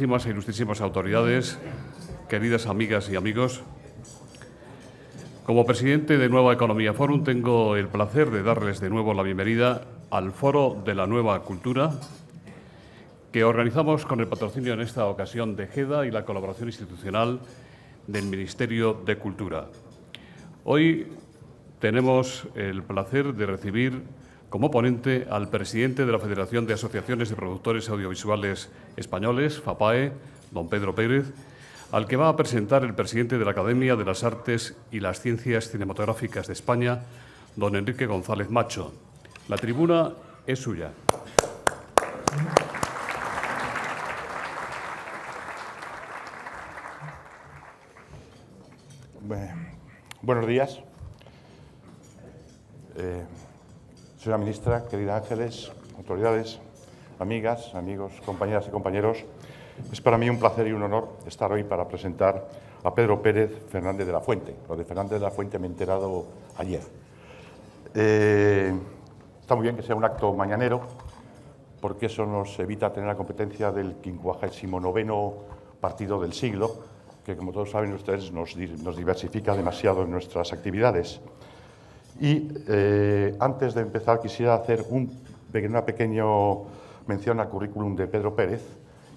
excelentísimas e ilustrísimas autoridades, queridas amigas y amigos, como presidente de Nueva Economía Forum tengo el placer de darles de nuevo la bienvenida al Foro de la Nueva Cultura, que organizamos con el patrocinio en esta ocasión de GEDA y la colaboración institucional del Ministerio de Cultura. Hoy tenemos el placer de recibir como ponente al presidente de la Federación de Asociaciones de Productores Audiovisuales Españoles, FAPAE, don Pedro Pérez, al que va a presentar el presidente de la Academia de las Artes y las Ciencias Cinematográficas de España, don Enrique González Macho. La tribuna es suya. buenos días. Eh, Señora ministra, querida Ángeles, autoridades, amigas, amigos, compañeras y compañeros, es para mí un placer y un honor estar hoy para presentar a Pedro Pérez Fernández de la Fuente. Lo de Fernández de la Fuente me he enterado ayer. Eh, está muy bien que sea un acto mañanero, porque eso nos evita tener la competencia del 59 partido del siglo, que como todos saben ustedes nos, nos diversifica demasiado en nuestras actividades. Y eh, antes de empezar quisiera hacer una pequeña mención al currículum de Pedro Pérez,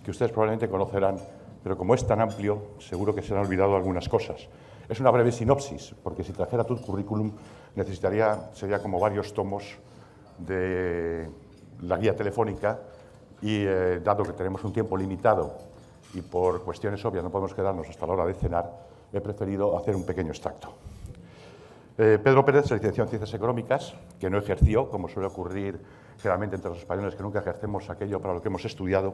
que ustedes probablemente conocerán, pero como es tan amplio, seguro que se han olvidado algunas cosas. Es una breve sinopsis, porque si trajera tu currículum necesitaría, sería como varios tomos de la guía telefónica y eh, dado que tenemos un tiempo limitado y por cuestiones obvias no podemos quedarnos hasta la hora de cenar, he preferido hacer un pequeño extracto. Eh, Pedro Pérez se licenció en Ciencias Económicas, que no ejerció, como suele ocurrir generalmente entre los españoles que nunca ejercemos aquello para lo que hemos estudiado,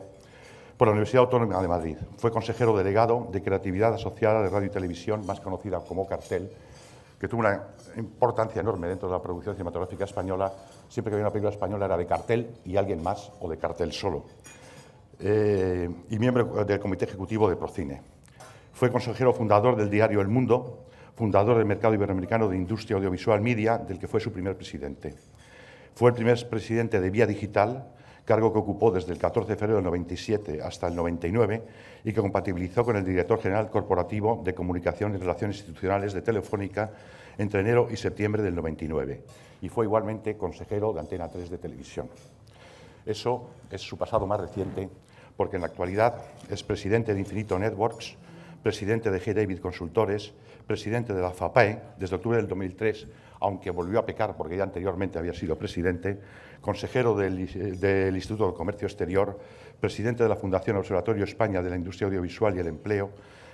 por la Universidad Autónoma de Madrid. Fue consejero delegado de Creatividad Asociada de Radio y Televisión, más conocida como Cartel, que tuvo una importancia enorme dentro de la producción cinematográfica española. Siempre que había una película española era de Cartel y alguien más o de Cartel solo. Eh, y miembro del Comité Ejecutivo de Procine. Fue consejero fundador del diario El Mundo, fundador del mercado iberoamericano de industria audiovisual media, del que fue su primer presidente. Fue el primer presidente de Vía Digital, cargo que ocupó desde el 14 de febrero del 97 hasta el 99 y que compatibilizó con el director general corporativo de Comunicación y Relaciones Institucionales de Telefónica entre enero y septiembre del 99 y fue igualmente consejero de Antena 3 de Televisión. Eso es su pasado más reciente porque en la actualidad es presidente de Infinito Networks, presidente de G. David Consultores presidente de la FAPAE desde octubre del 2003, aunque volvió a pecar porque ya anteriormente había sido presidente, consejero del, Instituto de Comercio Exterior, presidente de la Fundación Observatorio España de la Industria Audiovisual y el Empleo,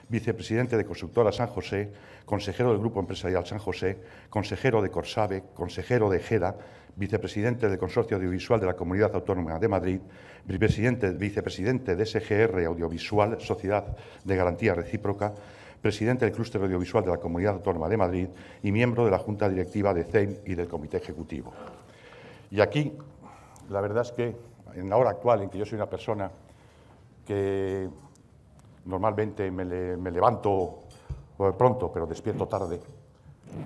vicepresidente de Constructora San José, consejero del Grupo Empresarial San José, consejero de Corsabe, consejero de Jeda, vicepresidente del Consorcio Audiovisual de la Comunidad Autónoma de Madrid, vicepresidente de SGR Audiovisual, Sociedad de Garantía Recíproca, presidente del Clúster Audiovisual de la Comunidad Autónoma de Madrid y miembro de la Junta Directiva de CEIM y del Comité Ejecutivo. Y aquí, la verdad es que en la hora actual, en que yo soy una persona que normalmente me, levanto pronto, pero despierto tarde,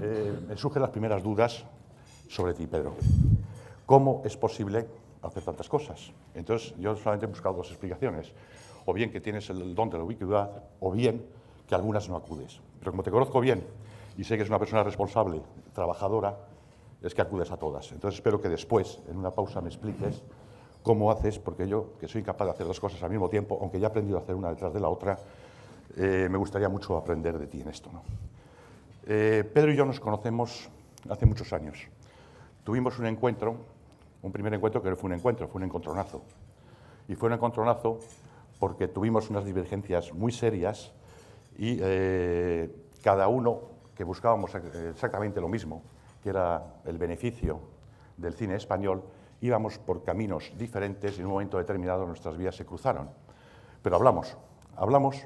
eh, me surgen las primeras dudas sobre ti, Pedro. ¿Cómo es posible hacer tantas cosas? Entonces, yo solamente he buscado dos explicaciones. O bien que tienes el don de la ubicuidad, o bien que algunas no acudes. Pero como te conozco bien y sé que es una persona responsable, trabajadora, es que acudes a todas. Entonces espero que después, en una pausa, me expliques cómo haces, porque yo, que soy incapaz de hacer dos cosas al mismo tiempo, aunque ya he aprendido a hacer una detrás de la otra, eh, me gustaría mucho aprender de ti en esto. ¿no? Eh, Pedro y yo nos conocemos hace muchos años. Tuvimos un encuentro, un primer encuentro que no fue un encuentro, fue un encontronazo. Y fue un encontronazo porque tuvimos unas divergencias muy serias y eh, cada uno que buscábamos exactamente lo mismo, que era el beneficio del cine español, íbamos por caminos diferentes y en un momento determinado nuestras vías se cruzaron. Pero hablamos, hablamos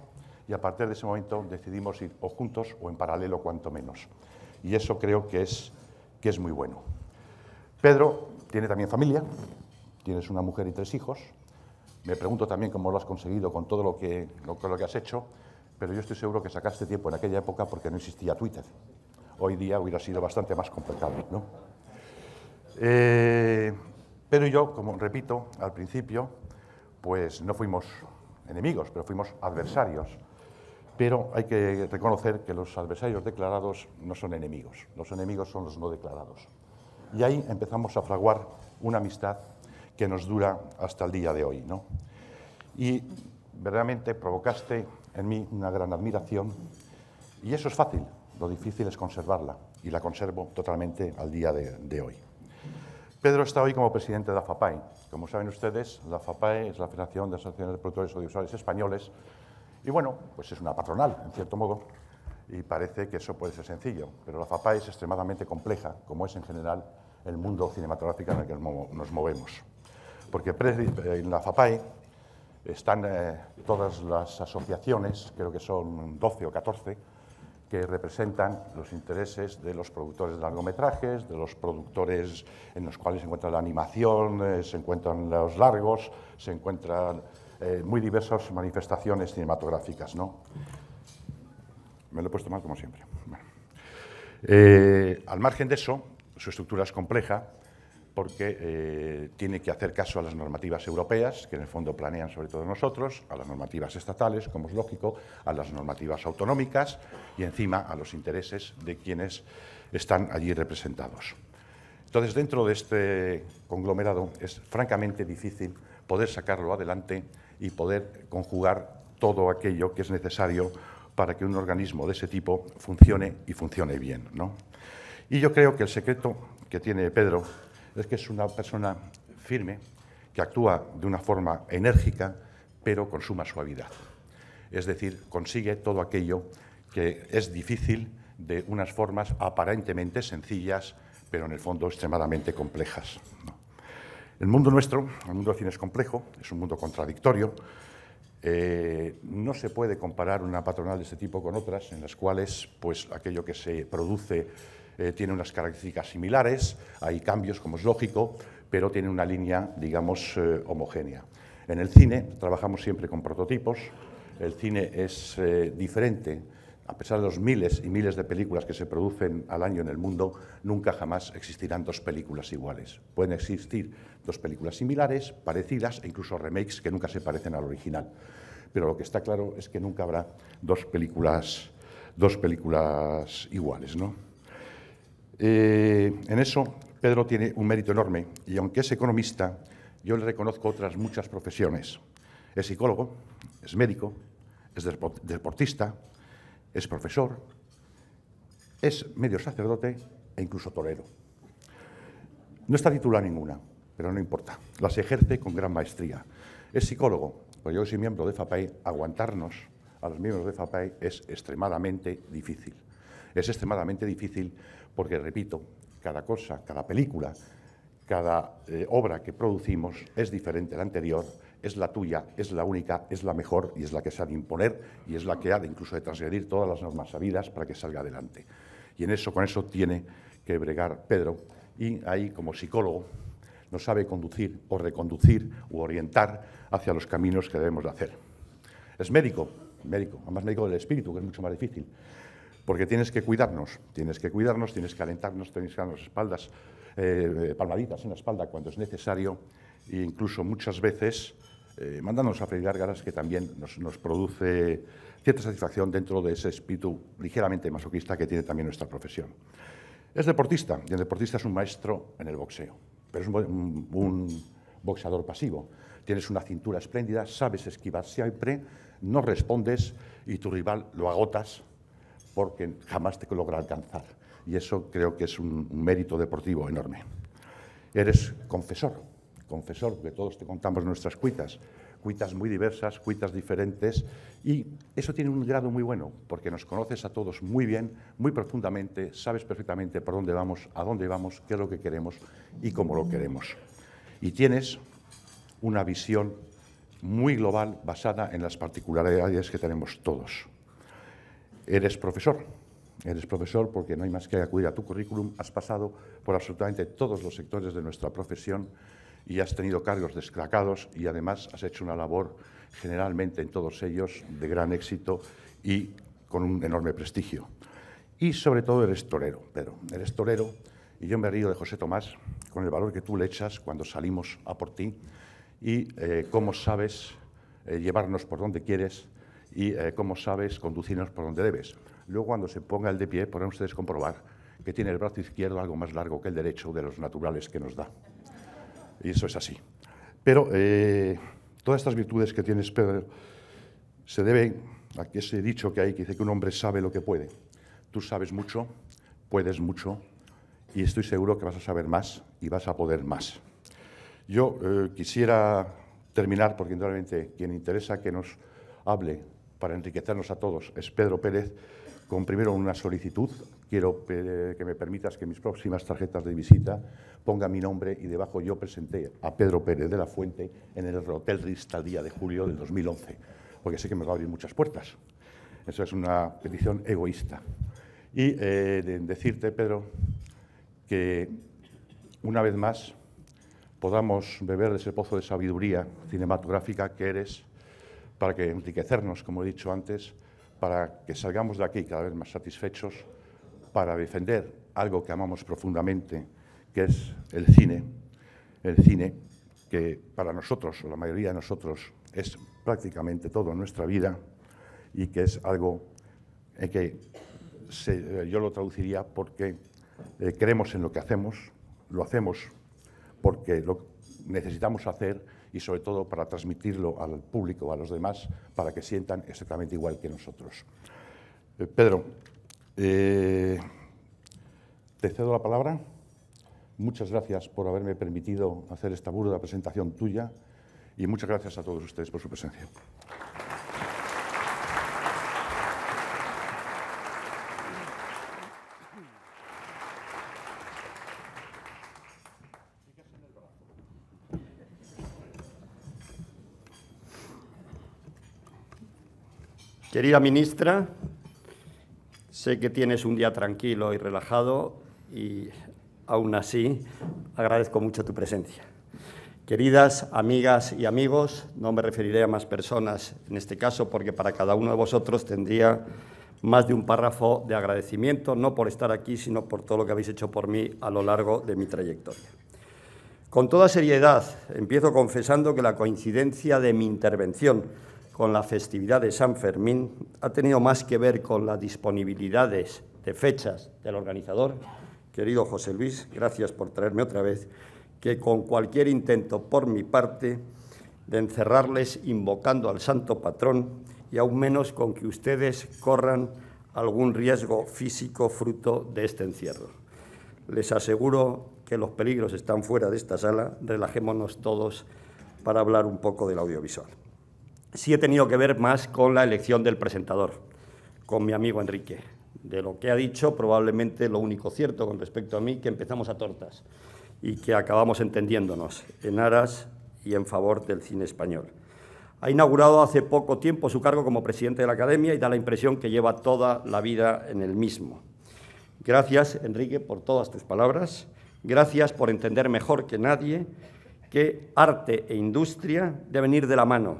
y a partir de ese momento decidimos ir o juntos o en paralelo cuanto menos. Y eso creo que es, que es muy bueno. Pedro tiene también familia, tienes una mujer y tres hijos. Me pregunto también cómo lo has conseguido con todo lo que, lo que has hecho pero yo estoy seguro que sacaste tiempo en aquella época porque no existía Twitter. Hoy día hubiera sido bastante más complicado, ¿no? Eh, pero yo, como repito al principio, pues no fuimos enemigos, pero fuimos adversarios. Pero hay que reconocer que los adversarios declarados no son enemigos, los enemigos son los no declarados. Y ahí empezamos a fraguar una amistad que nos dura hasta el día de hoy. ¿no? Y verdaderamente provocaste en mí una gran admiración y eso es fácil, lo difícil es conservarla y la conservo totalmente al día de, hoy. Pedro está hoy como presidente de la FAPAE. Como saben ustedes, la FAPAE es la Federación de Asociaciones de Productores Audiovisuales Españoles y bueno, pues es una patronal, en cierto modo, y parece que eso puede ser sencillo, pero la FAPAE es extremadamente compleja, como es en general el mundo cinematográfico en el que nos movemos. Porque en la FAPAE están eh, todas las asociaciones, creo que son 12 o 14, que representan los intereses de los productores de largometrajes, de los productores en los cuales se encuentra la animación, eh, se encuentran los largos, se encuentran eh, muy diversas manifestaciones cinematográficas. ¿no? Me lo he puesto mal como siempre. al margen de eso, su estructura es compleja, porque eh, tiene que hacer caso a las normativas europeas, que en el fondo planean sobre todo nosotros, a las normativas estatales, como es lógico, a las normativas autonómicas y encima a los intereses de quienes están allí representados. Entonces, dentro de este conglomerado es francamente difícil poder sacarlo adelante y poder conjugar todo aquello que es necesario para que un organismo de ese tipo funcione y funcione bien. Y yo creo que el secreto que tiene Pedro es que es una persona firme, que actúa de una forma enérgica, pero con suma suavidad. Es decir, consigue todo aquello que es difícil de unas formas aparentemente sencillas, pero en el fondo extremadamente complejas. El mundo nuestro, el mundo del cine es complejo, es un mundo contradictorio. Eh, no se puede comparar una patronal de este tipo con otras en las cuales pues, aquello que se produce eh, tiene unas características similares, hay cambios, como es lógico, pero tiene una línea, digamos, eh, homogénea. En el cine trabajamos siempre con prototipos, el cine es eh, diferente, a pesar de los miles y miles de películas que se producen al año en el mundo, nunca jamás existirán dos películas iguales. Pueden existir dos películas similares, parecidas e incluso remakes que nunca se parecen al original. Pero lo que está claro es que nunca habrá dos películas, dos películas iguales, ¿no? Eh, en eso, Pedro tiene un mérito enorme y aunque es economista, yo le reconozco otras muchas profesiones. Es psicólogo, es médico, es deportista, es profesor, es medio sacerdote e incluso torero. No está titulada ninguna, pero no importa. Las ejerce con gran maestría. Es psicólogo, porque yo soy miembro de FAPAE, aguantarnos a los miembros de FAPAE es extremadamente difícil. Es extremadamente difícil porque, repito, cada cosa, cada película, cada eh, obra que producimos es diferente a la anterior, es la tuya, es la única, es la mejor y es la que se ha de imponer y es la que ha de incluso de transgredir todas las normas sabidas para que salga adelante. Y en eso, con eso tiene que bregar Pedro y ahí como psicólogo no sabe conducir o reconducir u orientar hacia los caminos que debemos de hacer. Es médico, médico, además médico del espíritu, que es mucho más difícil porque tienes que cuidarnos, tienes que cuidarnos, tienes que alentarnos, tienes que darnos espaldas, eh, eh, palmaditas en la espalda cuando es necesario, e incluso muchas veces eh, mandándonos a freír que también nos, produce cierta satisfacción dentro de ese espíritu ligeramente masoquista que tiene también nuestra profesión. Es deportista, y el deportista es un maestro en el boxeo, pero es un, un boxeador pasivo. Tienes una cintura espléndida, sabes esquivar siempre, no respondes y tu rival lo agotas porque jamás te logra alcanzar. Y eso creo que es un, mérito deportivo enorme. Eres confesor, confesor, que todos te contamos nuestras cuitas, cuitas muy diversas, cuitas diferentes, y eso tiene un grado muy bueno, porque nos conoces a todos muy bien, muy profundamente, sabes perfectamente por dónde vamos, a dónde vamos, qué es lo que queremos y cómo lo queremos. Y tienes una visión muy global basada en las particularidades que tenemos todos eres profesor. Eres profesor porque no hay más que acudir a tu currículum, has pasado por absolutamente todos los sectores de nuestra profesión y has tenido cargos descracados y además has hecho una labor generalmente en todos ellos de gran éxito y con un enorme prestigio. Y sobre todo eres torero, pero Eres torero y yo me río de José Tomás con el valor que tú le echas cuando salimos a por ti y eh, cómo sabes eh, llevarnos por donde quieres y eh, cómo sabes conducirnos por donde debes. Luego, cuando se ponga el de pie, podrán ustedes comprobar que tiene el brazo izquierdo algo más largo que el derecho de los naturales que nos da. Y eso es así. Pero eh, todas estas virtudes que tienes, Pedro, se deben a que ese dicho que hay que dice que un hombre sabe lo que puede. Tú sabes mucho, puedes mucho, y estoy seguro que vas a saber más y vas a poder más. Yo eh, quisiera terminar, porque indudablemente quien interesa que nos hable para enriquecernos a todos es Pedro Pérez, con primero una solicitud. Quiero eh, que me permitas que mis próximas tarjetas de visita ponga mi nombre y debajo yo presenté a Pedro Pérez de la Fuente en el Hotel Rista el día de julio del 2011, porque sé que me va a abrir muchas puertas. Eso es una petición egoísta. Y eh, decirte, Pedro, que una vez más podamos beber de ese pozo de sabiduría cinematográfica que eres para que enriquecernos, como he dicho antes, para que salgamos de aquí cada vez más satisfechos, para defender algo que amamos profundamente, que es el cine, el cine que para nosotros, o la mayoría de nosotros, es prácticamente todo nuestra vida y que es algo que eh, yo lo traduciría porque eh, creemos en lo que hacemos, lo hacemos porque lo necesitamos hacer y sobre todo para transmitirlo al público, a los demás, para que sientan exactamente igual que nosotros. Eh, Pedro, eh, te cedo la palabra. Muchas gracias por haberme permitido hacer esta burda presentación tuya y muchas gracias a todos ustedes por su presencia. Querida ministra, sé que tienes un día tranquilo y relajado y aún así agradezco mucho tu presencia. Queridas amigas y amigos, no me referiré a más personas en este caso porque para cada uno de vosotros tendría más de un párrafo de agradecimiento, no por estar aquí, sino por todo lo que habéis hecho por mí a lo largo de mi trayectoria. Con toda seriedad, empiezo confesando que la coincidencia de mi intervención con la festividad de San Fermín ha tenido más que ver con las disponibilidades de fechas del organizador, querido José Luis, gracias por traerme otra vez, que con cualquier intento por mi parte de encerrarles invocando al santo patrón y aún menos con que ustedes corran algún riesgo físico fruto de este encierro. Les aseguro que los peligros están fuera de esta sala, relajémonos todos para hablar un poco del audiovisual sí he tenido que ver más con la elección del presentador, con mi amigo Enrique. De lo que ha dicho, probablemente lo único cierto con respecto a mí, que empezamos a tortas y que acabamos entendiéndonos en aras y en favor del cine español. Ha inaugurado hace poco tiempo su cargo como presidente de la Academia y da la impresión que lleva toda la vida en el mismo. Gracias, Enrique, por todas tus palabras. Gracias por entender mejor que nadie que arte e industria deben ir de la mano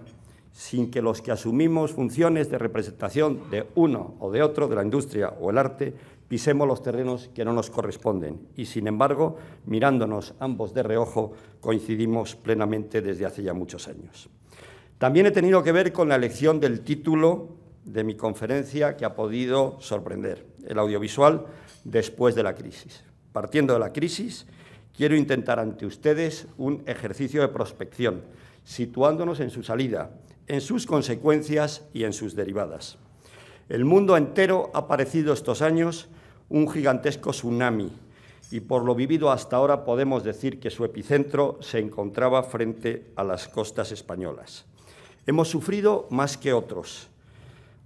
sin que los que asumimos funciones de representación de uno o de otro de la industria o el arte pisemos los terrenos que no nos corresponden y, sin embargo, mirándonos ambos de reojo, coincidimos plenamente desde hace ya muchos años. También he tenido que ver con la elección del título de mi conferencia que ha podido sorprender, el audiovisual después de la crisis. Partiendo de la crisis, quiero intentar ante ustedes un ejercicio de prospección, situándonos en su salida, en sus consecuencias y en sus derivadas. El mundo entero ha parecido estos años un gigantesco tsunami y por lo vivido hasta ahora podemos decir que su epicentro se encontraba frente a las costas españolas. Hemos sufrido más que otros,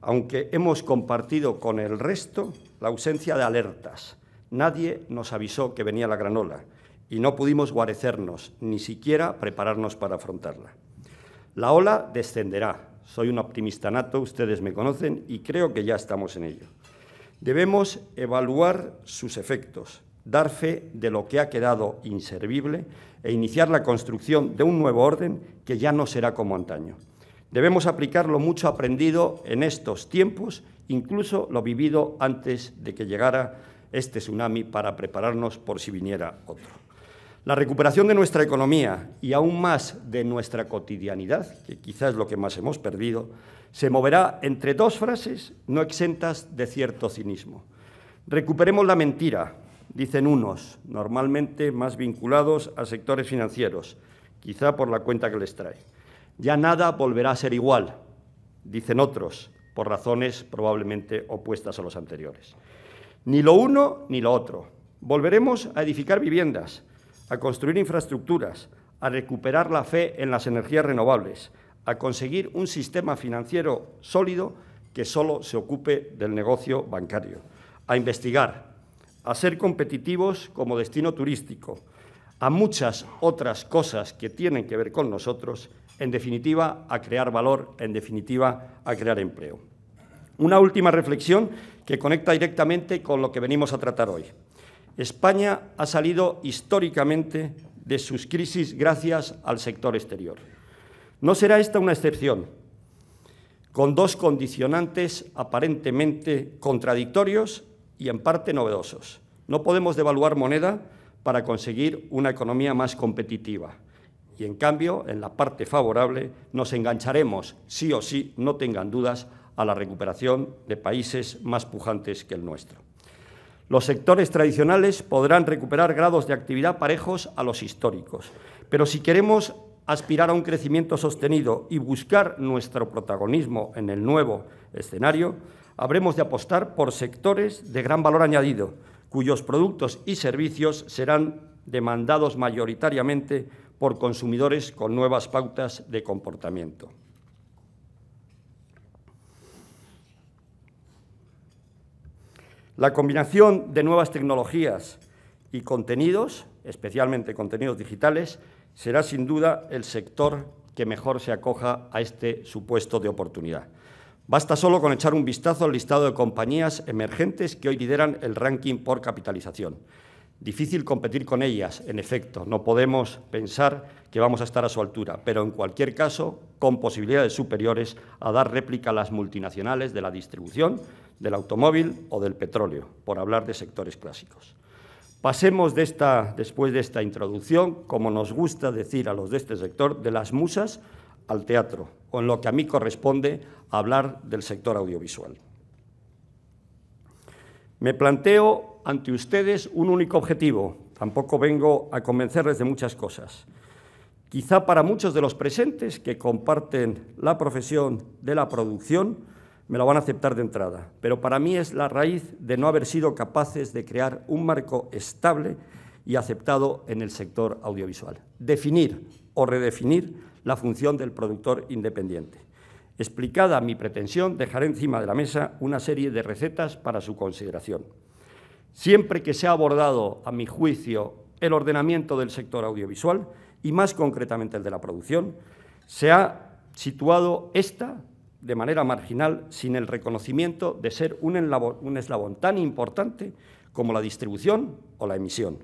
aunque hemos compartido con el resto la ausencia de alertas. Nadie nos avisó que venía la granola y no pudimos guarecernos, ni siquiera prepararnos para afrontarla. La ola descenderá. Soy un optimista nato, ustedes me conocen y creo que ya estamos en ello. Debemos evaluar sus efectos, dar fe de lo que ha quedado inservible e iniciar la construcción de un nuevo orden que ya no será como antaño. Debemos aplicar lo mucho aprendido en estos tiempos, incluso lo vivido antes de que llegara este tsunami para prepararnos por si viniera otro. La recuperación de nuestra economía y aún más de nuestra cotidianidad, que quizás es lo que más hemos perdido, se moverá entre dos frases no exentas de cierto cinismo. Recuperemos la mentira, dicen unos, normalmente más vinculados a sectores financieros, quizá por la cuenta que les trae. Ya nada volverá a ser igual, dicen otros, por razones probablemente opuestas a los anteriores. Ni lo uno ni lo otro. Volveremos a edificar viviendas a construir infraestructuras, a recuperar la fe en las energías renovables, a conseguir un sistema financiero sólido que solo se ocupe del negocio bancario, a investigar, a ser competitivos como destino turístico, a muchas otras cosas que tienen que ver con nosotros, en definitiva, a crear valor, en definitiva, a crear empleo. Una última reflexión que conecta directamente con lo que venimos a tratar hoy. España ha salido históricamente de sus crisis gracias al sector exterior. No será esta una excepción, con dos condicionantes aparentemente contradictorios y en parte novedosos. No podemos devaluar moneda para conseguir una economía más competitiva. Y en cambio, en la parte favorable, nos engancharemos, sí o sí, no tengan dudas, a la recuperación de países más pujantes que el nuestro. Los sectores tradicionales podrán recuperar grados de actividad parejos a los históricos, pero si queremos aspirar a un crecimiento sostenido y buscar nuestro protagonismo en el nuevo escenario, habremos de apostar por sectores de gran valor añadido, cuyos productos y servicios serán demandados mayoritariamente por consumidores con nuevas pautas de comportamiento. La combinación de nuevas tecnologías y contenidos, especialmente contenidos digitales, será sin duda el sector que mejor se acoja a este supuesto de oportunidad. Basta solo con echar un vistazo al listado de compañías emergentes que hoy lideran el ranking por capitalización. Difícil competir con ellas, en efecto, no podemos pensar que vamos a estar a su altura, pero en cualquier caso, con posibilidades superiores a dar réplica a las multinacionales de la distribución, del automóvil o del petróleo, por hablar de sectores clásicos. Pasemos después de esta introducción, como nos gusta decir a los de este sector, de las musas al teatro, o en lo que a mí corresponde hablar del sector audiovisual. Me planteo ante ustedes un único objetivo, tampoco vengo a convencerles de muchas cosas. Quizá para muchos de los presentes que comparten la profesión de la producción, me lo van a aceptar de entrada, pero para mí es la raíz de no haber sido capaces de crear un marco estable y aceptado en el sector audiovisual. Definir o redefinir la función del productor independiente. Explicada mi pretensión, dejaré encima de la mesa una serie de recetas para su consideración. Siempre que se ha abordado, a mi juicio, el ordenamiento del sector audiovisual y más concretamente el de la producción, se ha situado esta de manera marginal sin el reconocimiento de ser un eslabón, tan importante como la distribución o la emisión.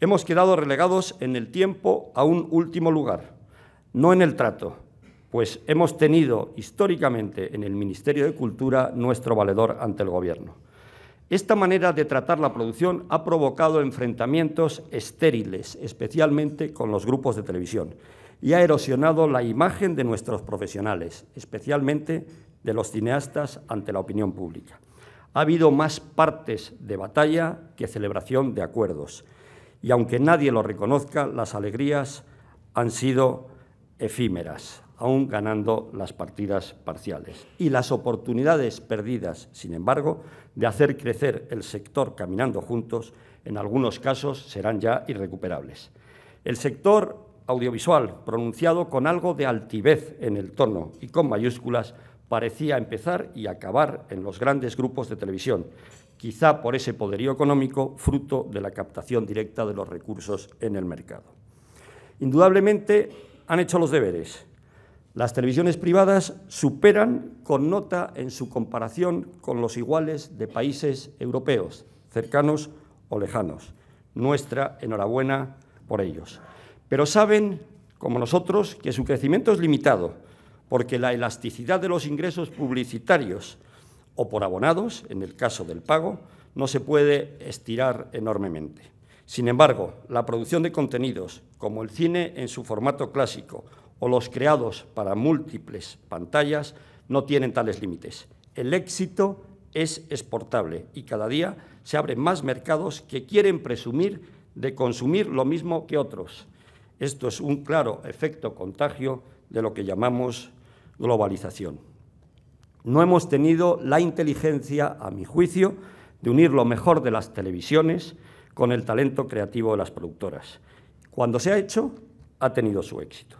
Hemos quedado relegados en el tiempo a un último lugar, no en el trato, pues hemos tenido históricamente en el Ministerio de Cultura nuestro valedor ante el Gobierno. Esta manera de tratar la producción ha provocado enfrentamientos estériles, especialmente con los grupos de televisión y ha erosionado la imagen de nuestros profesionales, especialmente de los cineastas ante la opinión pública. Ha habido más partes de batalla que celebración de acuerdos. Y aunque nadie lo reconozca, las alegrías han sido efímeras, aún ganando las partidas parciales. Y las oportunidades perdidas, sin embargo, de hacer crecer el sector caminando juntos, en algunos casos serán ya irrecuperables. El sector audiovisual, pronunciado con algo de altivez en el tono y con mayúsculas, parecía empezar y acabar en los grandes grupos de televisión, quizá por ese poderío económico fruto de la captación directa de los recursos en el mercado. Indudablemente han hecho los deberes. Las televisiones privadas superan con nota en su comparación con los iguales de países europeos, cercanos o lejanos. Nuestra enhorabuena por ellos pero saben, como nosotros, que su crecimiento es limitado, porque la elasticidad de los ingresos publicitarios o por abonados, en el caso del pago, no se puede estirar enormemente. Sin embargo, la producción de contenidos, como el cine en su formato clásico o los creados para múltiples pantallas, no tienen tales límites. El éxito es exportable y cada día se abren más mercados que quieren presumir de consumir lo mismo que otros, esto es un claro efecto contagio de lo que llamamos globalización. No hemos tenido la inteligencia, a mi juicio, de unir lo mejor de las televisiones con el talento creativo de las productoras. Cuando se ha hecho, ha tenido su éxito.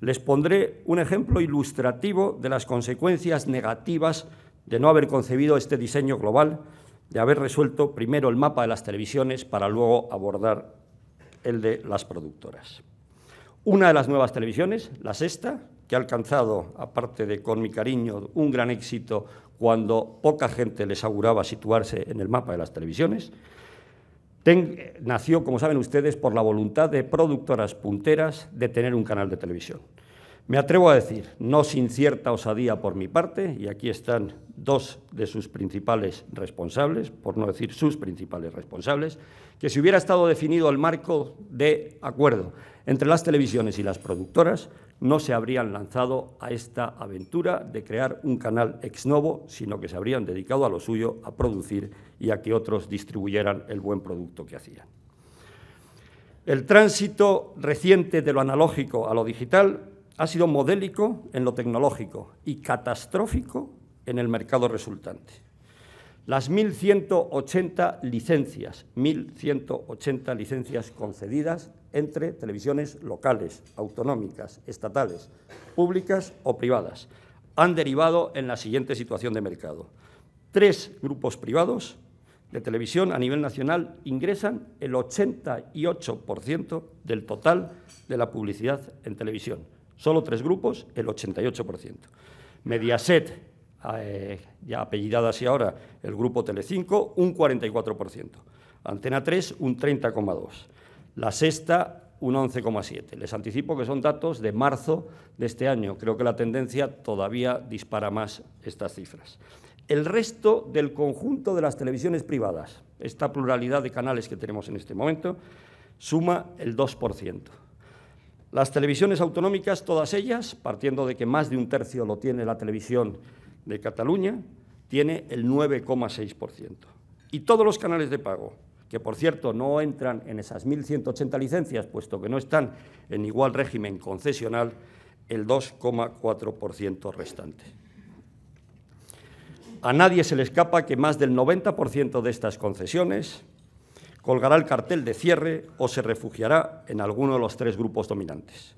Les pondré un ejemplo ilustrativo de las consecuencias negativas de no haber concebido este diseño global, de haber resuelto primero el mapa de las televisiones para luego abordar el de las productoras. Una de las nuevas televisiones, la sexta, que ha alcanzado, aparte de con mi cariño, un gran éxito cuando poca gente les auguraba situarse en el mapa de las televisiones. nació, como saben ustedes, por la voluntad de productoras punteras de tener un canal de televisión. Me atrevo a decir, no sin cierta osadía por mi parte, y aquí están dos de sus principales responsables, por no decir sus principales responsables, que si hubiera estado definido el marco de acuerdo entre las televisiones y las productoras no se habrían lanzado a esta aventura de crear un canal ex novo, sino que se habrían dedicado a lo suyo, a producir y a que otros distribuyeran el buen producto que hacían. El tránsito reciente de lo analógico a lo digital ha sido modélico en lo tecnológico y catastrófico en el mercado resultante las 1.180 licencias, 1.180 licencias concedidas entre televisiones locales, autonómicas, estatales, públicas o privadas, han derivado en la siguiente situación de mercado. Tres grupos privados de televisión a nivel nacional ingresan el 88% del total de la publicidad en televisión. Solo tres grupos, el 88%. Mediaset, eh, ya apellidada así ahora, el grupo Telecinco, un 44%. Antena 3, un 30,2%. La sexta, un 11,7%. Les anticipo que son datos de marzo de este año. Creo que la tendencia todavía dispara más estas cifras. El resto del conjunto de las televisiones privadas, esta pluralidad de canales que tenemos en este momento, suma el 2%. Las televisiones autonómicas, todas ellas, partiendo de que más de un tercio lo tiene la televisión de Cataluña tiene el 9,6%. Y todos los canales de pago, que por cierto no entran en esas 1.180 licencias, puesto que no están en igual régimen concesional, el 2,4% restante. A nadie se le escapa que más del 90% de estas concesiones colgará el cartel de cierre o se refugiará en alguno de los tres grupos dominantes.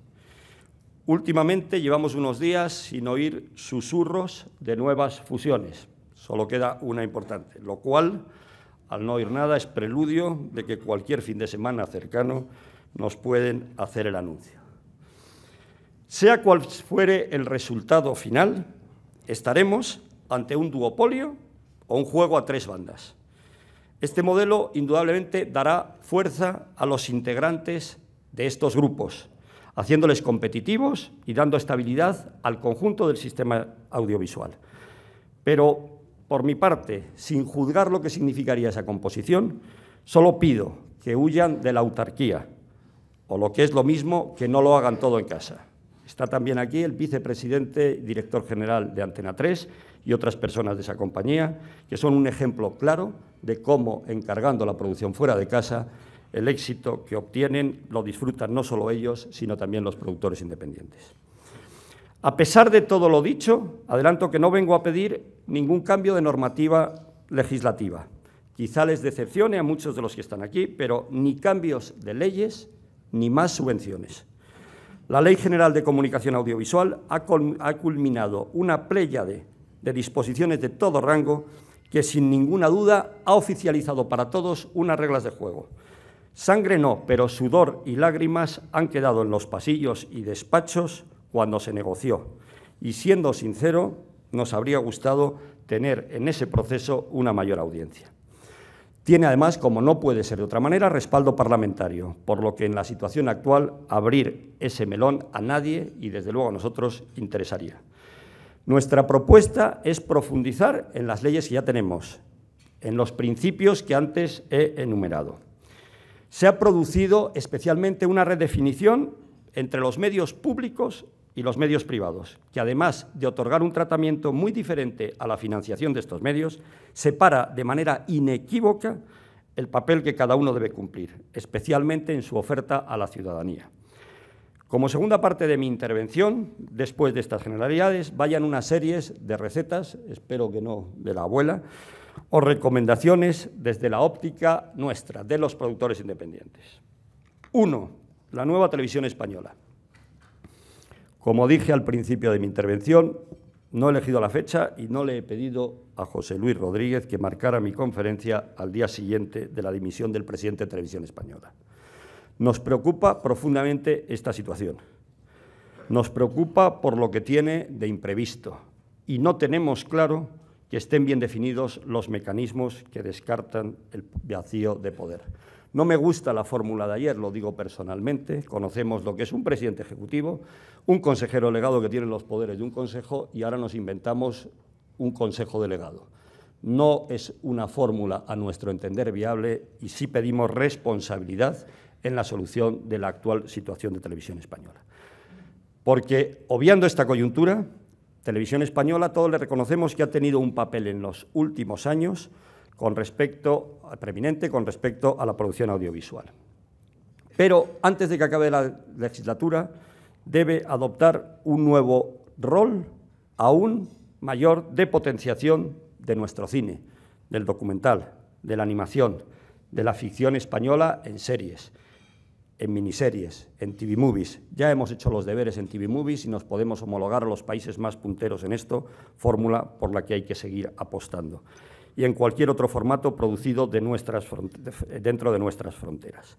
Últimamente llevamos unos días sin oír susurros de nuevas fusiones. Solo queda una importante, lo cual, al no oír nada, es preludio de que cualquier fin de semana cercano nos pueden hacer el anuncio. Sea cual fuere el resultado final, estaremos ante un duopolio o un juego a tres bandas. Este modelo indudablemente dará fuerza a los integrantes de estos grupos haciéndoles competitivos y dando estabilidad al conjunto del sistema audiovisual. Pero, por mi parte, sin juzgar lo que significaría esa composición, solo pido que huyan de la autarquía, o lo que es lo mismo, que no lo hagan todo en casa. Está también aquí el vicepresidente, director general de Antena 3 y otras personas de esa compañía, que son un ejemplo claro de cómo, encargando la producción fuera de casa, el éxito que obtienen lo disfrutan no solo ellos, sino también los productores independientes. A pesar de todo lo dicho, adelanto que no vengo a pedir ningún cambio de normativa legislativa. Quizá les decepcione a muchos de los que están aquí, pero ni cambios de leyes ni más subvenciones. La Ley General de Comunicación Audiovisual ha culminado una pléyade de disposiciones de todo rango que sin ninguna duda ha oficializado para todos unas reglas de juego Sangre no, pero sudor y lágrimas han quedado en los pasillos y despachos cuando se negoció. Y siendo sincero, nos habría gustado tener en ese proceso una mayor audiencia. Tiene además, como no puede ser de otra manera, respaldo parlamentario, por lo que en la situación actual abrir ese melón a nadie y desde luego a nosotros interesaría. Nuestra propuesta es profundizar en las leyes que ya tenemos, en los principios que antes he enumerado se ha producido especialmente una redefinición entre los medios públicos y los medios privados, que además de otorgar un tratamiento muy diferente a la financiación de estos medios, separa de manera inequívoca el papel que cada uno debe cumplir, especialmente en su oferta a la ciudadanía. Como segunda parte de mi intervención, después de estas generalidades, vayan unas series de recetas, espero que no de la abuela, o recomendaciones desde la óptica nuestra, de los productores independientes. Uno, la nueva televisión española. Como dije al principio de mi intervención, no he elegido la fecha y no le he pedido a José Luis Rodríguez que marcara mi conferencia al día siguiente de la dimisión del presidente de Televisión Española. Nos preocupa profundamente esta situación. Nos preocupa por lo que tiene de imprevisto y no tenemos claro que estén bien definidos los mecanismos que descartan el vacío de poder. No me gusta la fórmula de ayer, lo digo personalmente. Conocemos lo que es un presidente ejecutivo, un consejero delegado que tiene los poderes de un consejo y ahora nos inventamos un consejo delegado. No es una fórmula a nuestro entender viable y sí pedimos responsabilidad en la solución de la actual situación de televisión española. Porque, obviando esta coyuntura, Televisión Española, todos le reconocemos que ha tenido un papel en los últimos años con respecto, preeminente con respecto a la producción audiovisual. Pero antes de que acabe la legislatura, debe adoptar un nuevo rol aún mayor de potenciación de nuestro cine, del documental, de la animación, de la ficción española en series, en miniseries, en TV Movies. Ya hemos hecho los deberes en TV Movies y nos podemos homologar a los países más punteros en esto, fórmula por la que hay que seguir apostando. Y en cualquier otro formato producido de nuestras dentro de nuestras fronteras.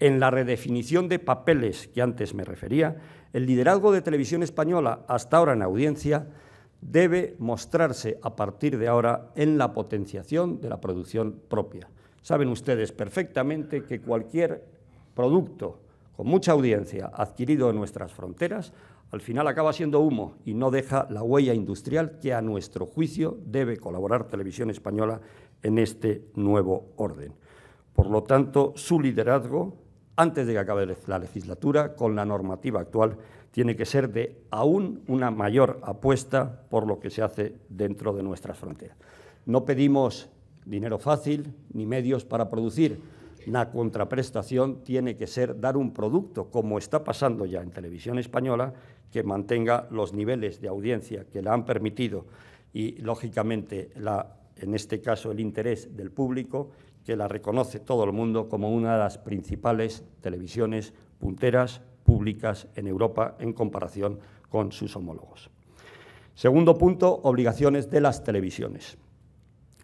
En la redefinición de papeles que antes me refería, el liderazgo de televisión española, hasta ahora en audiencia, debe mostrarse a partir de ahora en la potenciación de la producción propia. Saben ustedes perfectamente que cualquier producto con mucha audiencia adquirido en nuestras fronteras, al final acaba siendo humo y no deja la huella industrial que a nuestro juicio debe colaborar Televisión Española en este nuevo orden. Por lo tanto, su liderazgo, antes de que acabe la legislatura, con la normativa actual, tiene que ser de aún una mayor apuesta por lo que se hace dentro de nuestras fronteras. No pedimos dinero fácil ni medios para producir, la contraprestación tiene que ser dar un producto, como está pasando ya en televisión española, que mantenga los niveles de audiencia que la han permitido y, lógicamente, en este caso, el interés del público, que la reconoce todo el mundo como una de las principales televisiones punteras públicas en Europa en comparación con sus homólogos. Segundo punto, obligaciones de las televisiones.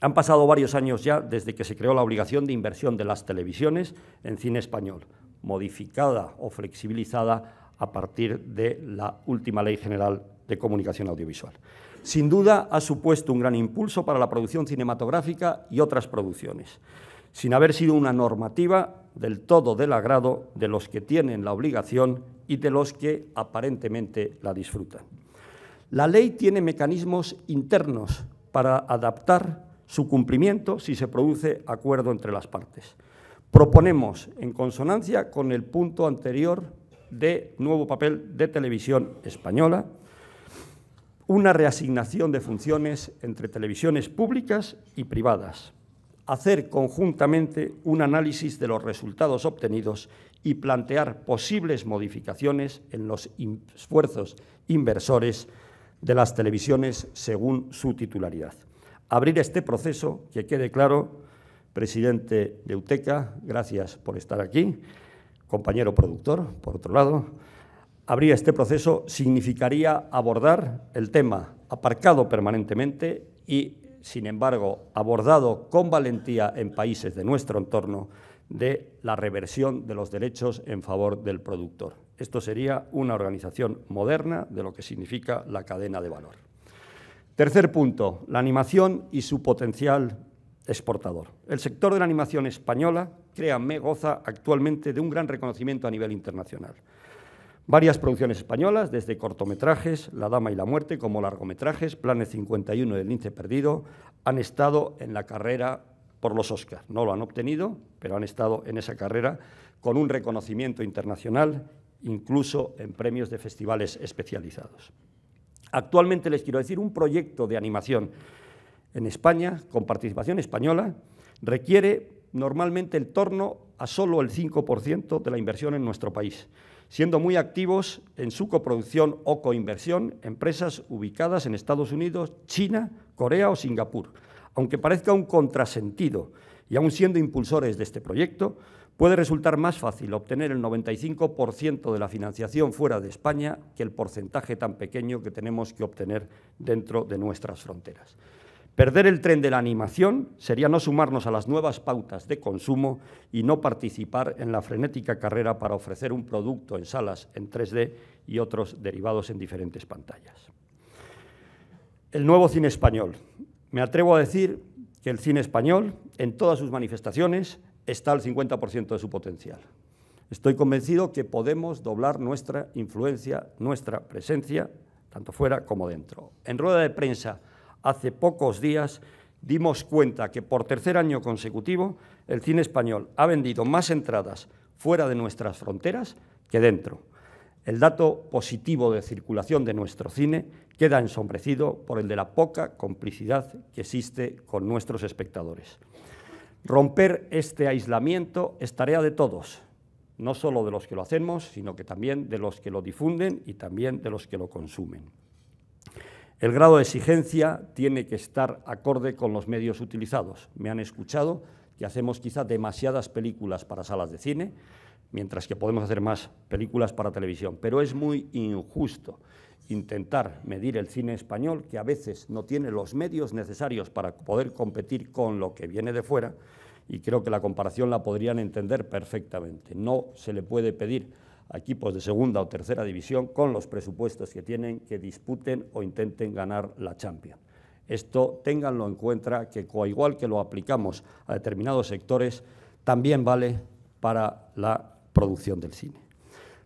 Han pasado varios años ya desde que se creó la obligación de inversión de las televisiones en cine español, modificada o flexibilizada a partir de la última Ley General de Comunicación Audiovisual. Sin duda ha supuesto un gran impulso para la producción cinematográfica y otras producciones, sin haber sido una normativa del todo del agrado de los que tienen la obligación y de los que aparentemente la disfrutan. La ley tiene mecanismos internos para adaptar su cumplimiento si se produce acuerdo entre las partes. Proponemos, en consonancia con el punto anterior de nuevo papel de televisión española, una reasignación de funciones entre televisiones públicas y privadas, hacer conjuntamente un análisis de los resultados obtenidos y plantear posibles modificaciones en los esfuerzos inversores de las televisiones según su titularidad abrir este proceso, que quede claro, presidente de UTECA, gracias por estar aquí, compañero productor, por otro lado, abrir este proceso significaría abordar el tema aparcado permanentemente y, sin embargo, abordado con valentía en países de nuestro entorno de la reversión de los derechos en favor del productor. Esto sería una organización moderna de lo que significa la cadena de valor. Tercer punto, la animación y su potencial exportador. El sector de la animación española, créanme, goza actualmente de un gran reconocimiento a nivel internacional. Varias producciones españolas, desde cortometrajes, La Dama y la Muerte, como largometrajes, Planes 51 del Lince Perdido, han estado en la carrera por los Oscars. No lo han obtenido, pero han estado en esa carrera con un reconocimiento internacional, incluso en premios de festivales especializados. Actualmente les quiero decir, un proyecto de animación en España, con participación española, requiere normalmente el torno a solo el 5% de la inversión en nuestro país, siendo muy activos en su coproducción o coinversión empresas ubicadas en Estados Unidos, China, Corea o Singapur. Aunque parezca un contrasentido y aún siendo impulsores de este proyecto, puede resultar más fácil obtener el 95% de la financiación fuera de España que el porcentaje tan pequeño que tenemos que obtener dentro de nuestras fronteras. Perder el tren de la animación sería no sumarnos a las nuevas pautas de consumo y no participar en la frenética carrera para ofrecer un producto en salas en 3D y otros derivados en diferentes pantallas. El nuevo cine español. Me atrevo a decir que el cine español, en todas sus manifestaciones, está al 50% de su potencial. Estoy convencido que podemos doblar nuestra influencia, nuestra presencia, tanto fuera como dentro. En rueda de prensa hace pocos días dimos cuenta que por tercer año consecutivo el cine español ha vendido más entradas fuera de nuestras fronteras que dentro. El dato positivo de circulación de nuestro cine queda ensombrecido por el de la poca complicidad que existe con nuestros espectadores. Romper este aislamiento es tarea de todos, no solo de los que lo hacemos, sino que también de los que lo difunden y también de los que lo consumen. El grado de exigencia tiene que estar acorde con los medios utilizados. Me han escuchado que hacemos quizá demasiadas películas para salas de cine, mientras que podemos hacer más películas para televisión, pero es muy injusto intentar medir el cine español, que a veces no tiene los medios necesarios para poder competir con lo que viene de fuera, y creo que la comparación la podrían entender perfectamente. No se le puede pedir a equipos de segunda o tercera división con los presupuestos que tienen que disputen o intenten ganar la Champions. Esto ténganlo en cuenta que igual que lo aplicamos a determinados sectores, también vale para la producción del cine.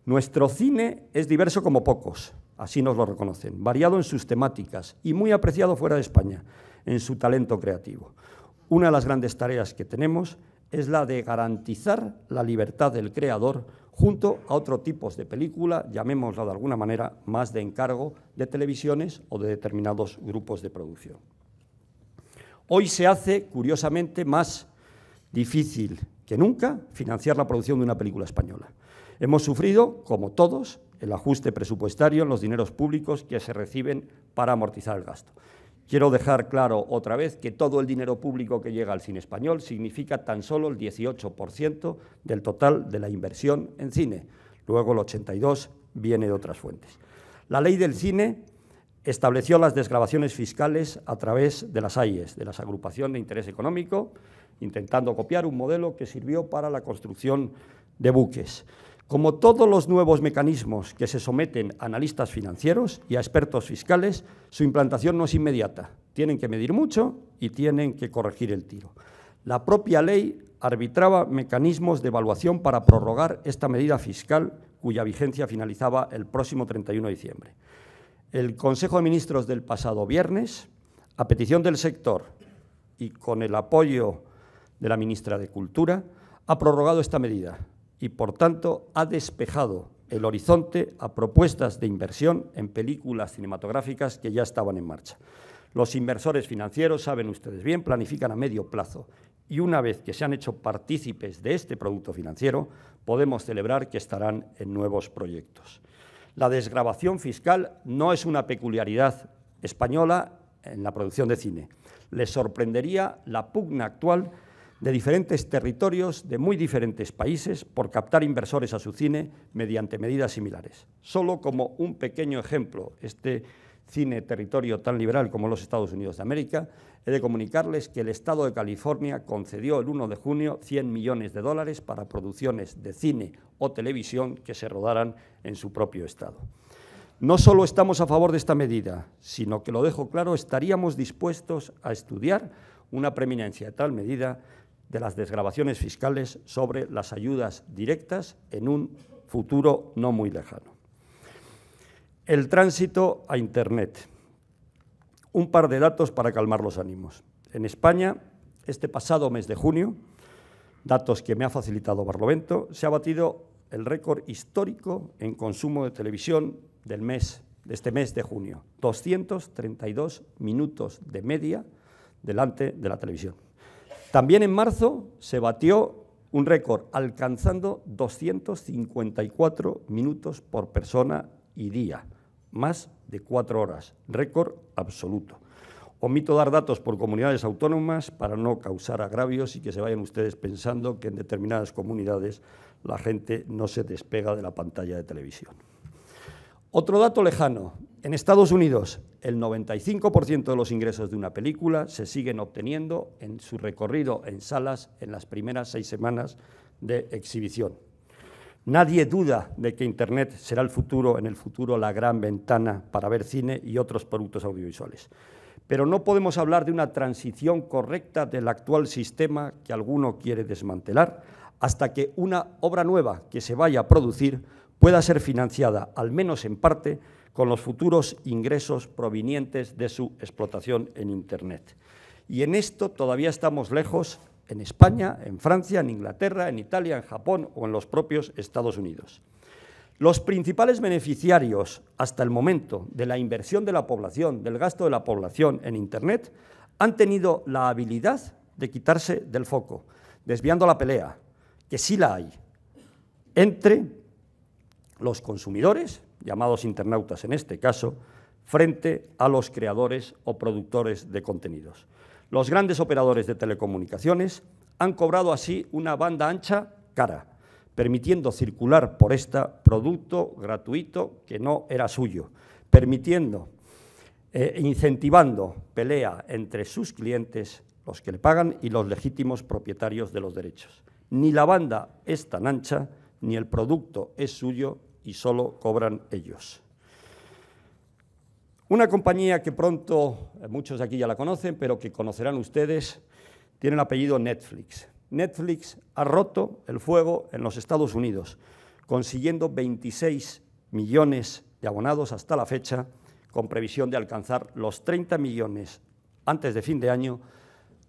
Nuestro cine es diverso como pocos, Así nos lo reconocen. Variado en sus temáticas y muy apreciado fuera de España en su talento creativo. Una de las grandes tareas que tenemos es la de garantizar la libertad del creador junto a otro tipos de película, llamémosla de alguna manera, más de encargo de televisiones o de determinados grupos de producción. Hoy se hace, curiosamente, más difícil que nunca financiar la producción de una película española. Hemos sufrido, como todos, el ajuste presupuestario en los dineros públicos que se reciben para amortizar el gasto. Quiero dejar claro otra vez que todo el dinero público que llega al cine español significa tan solo el 18% del total de la inversión en cine. Luego el 82% viene de otras fuentes. La ley del cine estableció las desgrabaciones fiscales a través de las AIES, de las agrupaciones de interés económico, intentando copiar un modelo que sirvió para la construcción de buques. Como todos los nuevos mecanismos que se someten a analistas financieros y a expertos fiscales, su implantación no es inmediata. Tienen que medir mucho y tienen que corregir el tiro. La propia ley arbitraba mecanismos de evaluación para prorrogar esta medida fiscal cuya vigencia finalizaba el próximo 31 de diciembre. El Consejo de Ministros del pasado viernes, a petición del sector y con el apoyo de la ministra de Cultura, ha prorrogado esta medida y por tanto ha despejado el horizonte a propuestas de inversión en películas cinematográficas que ya estaban en marcha. Los inversores financieros, saben ustedes bien, planifican a medio plazo y una vez que se han hecho partícipes de este producto financiero, podemos celebrar que estarán en nuevos proyectos. La desgrabación fiscal no es una peculiaridad española en la producción de cine. Les sorprendería la pugna actual de diferentes territorios, de muy diferentes países, por captar inversores a su cine mediante medidas similares. Solo como un pequeño ejemplo, este cine territorio tan liberal como los Estados Unidos de América, he de comunicarles que el Estado de California concedió el 1 de junio 100 millones de dólares para producciones de cine o televisión que se rodaran en su propio Estado. No solo estamos a favor de esta medida, sino que, lo dejo claro, estaríamos dispuestos a estudiar una preeminencia de tal medida de las desgrabaciones fiscales sobre las ayudas directas en un futuro no muy lejano. El tránsito a Internet. Un par de datos para calmar los ánimos. En España, este pasado mes de junio, datos que me ha facilitado Barlovento, se ha batido el récord histórico en consumo de televisión del mes, de este mes de junio. 232 minutos de media delante de la televisión. También en marzo se batió un récord, alcanzando 254 minutos por persona y día, más de cuatro horas, récord absoluto. Omito dar datos por comunidades autónomas para no causar agravios y que se vayan ustedes pensando que en determinadas comunidades la gente no se despega de la pantalla de televisión. Otro dato lejano, en Estados Unidos, el 95% de los ingresos de una película se siguen obteniendo en su recorrido en salas en las primeras seis semanas de exhibición. Nadie duda de que Internet será el futuro, en el futuro la gran ventana para ver cine y otros productos audiovisuales. Pero no podemos hablar de una transición correcta del actual sistema que alguno quiere desmantelar hasta que una obra nueva que se vaya a producir pueda ser financiada, al menos en parte, con los futuros ingresos provenientes de su explotación en Internet. Y en esto todavía estamos lejos en España, en Francia, en Inglaterra, en Italia, en Japón o en los propios Estados Unidos. Los principales beneficiarios hasta el momento de la inversión de la población, del gasto de la población en Internet, han tenido la habilidad de quitarse del foco, desviando la pelea, que sí la hay, entre los consumidores, llamados internautas en este caso, frente a los creadores o productores de contenidos. Los grandes operadores de telecomunicaciones han cobrado así una banda ancha cara, permitiendo circular por esta producto gratuito que no era suyo, permitiendo, eh, e incentivando pelea entre sus clientes, los que le pagan y los legítimos propietarios de los derechos. Ni la banda es tan ancha, ni el producto es suyo, y solo cobran ellos. Una compañía que pronto, eh, muchos de aquí ya la conocen, pero que conocerán ustedes, tiene el apellido Netflix. Netflix ha roto el fuego en los Estados Unidos, consiguiendo 26 millones de abonados hasta la fecha, con previsión de alcanzar los 30 millones antes de fin de año,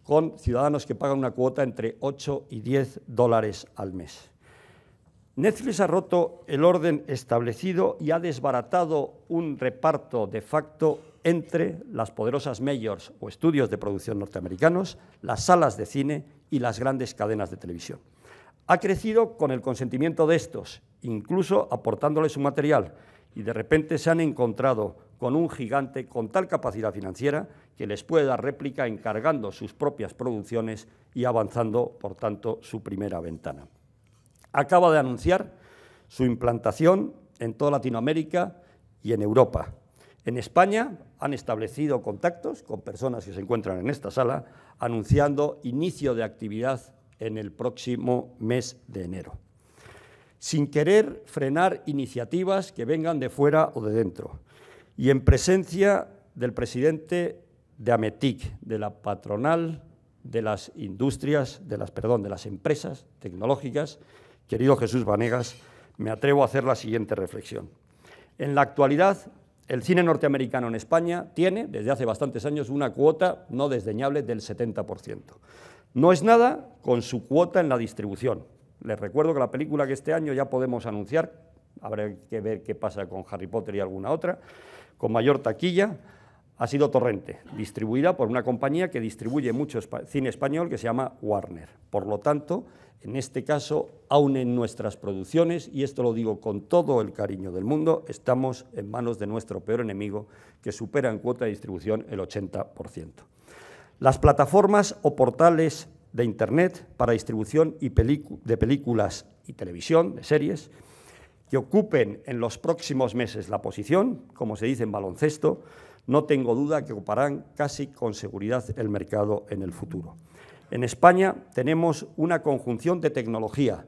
con ciudadanos que pagan una cuota entre 8 y 10 dólares al mes. Netflix ha roto el orden establecido y ha desbaratado un reparto de facto entre las poderosas majors o estudios de producción norteamericanos, las salas de cine y las grandes cadenas de televisión. Ha crecido con el consentimiento de estos, incluso aportándoles su material, y de repente se han encontrado con un gigante con tal capacidad financiera que les puede dar réplica encargando sus propias producciones y avanzando, por tanto, su primera ventana acaba de anunciar su implantación en toda Latinoamérica y en Europa. En España han establecido contactos con personas que se encuentran en esta sala, anunciando inicio de actividad en el próximo mes de enero, sin querer frenar iniciativas que vengan de fuera o de dentro, y en presencia del presidente de Ametic, de la patronal de las industrias, de las, perdón, de las empresas tecnológicas Querido Jesús Vanegas, me atrevo a hacer la siguiente reflexión. En la actualidad, el cine norteamericano en España tiene, desde hace bastantes años, una cuota no desdeñable del 70%. No es nada con su cuota en la distribución. Les recuerdo que la película que este año ya podemos anunciar, habrá que ver qué pasa con Harry Potter y alguna otra, con mayor taquilla, ha sido Torrente, distribuida por una compañía que distribuye mucho cine español que se llama Warner. Por lo tanto, en este caso, aún en nuestras producciones, y esto lo digo con todo el cariño del mundo, estamos en manos de nuestro peor enemigo, que supera en cuota de distribución el 80%. Las plataformas o portales de Internet para distribución de películas y televisión, de series, que ocupen en los próximos meses la posición, como se dice en baloncesto, no tengo duda que ocuparán casi con seguridad el mercado en el futuro. En España tenemos una conjunción de tecnología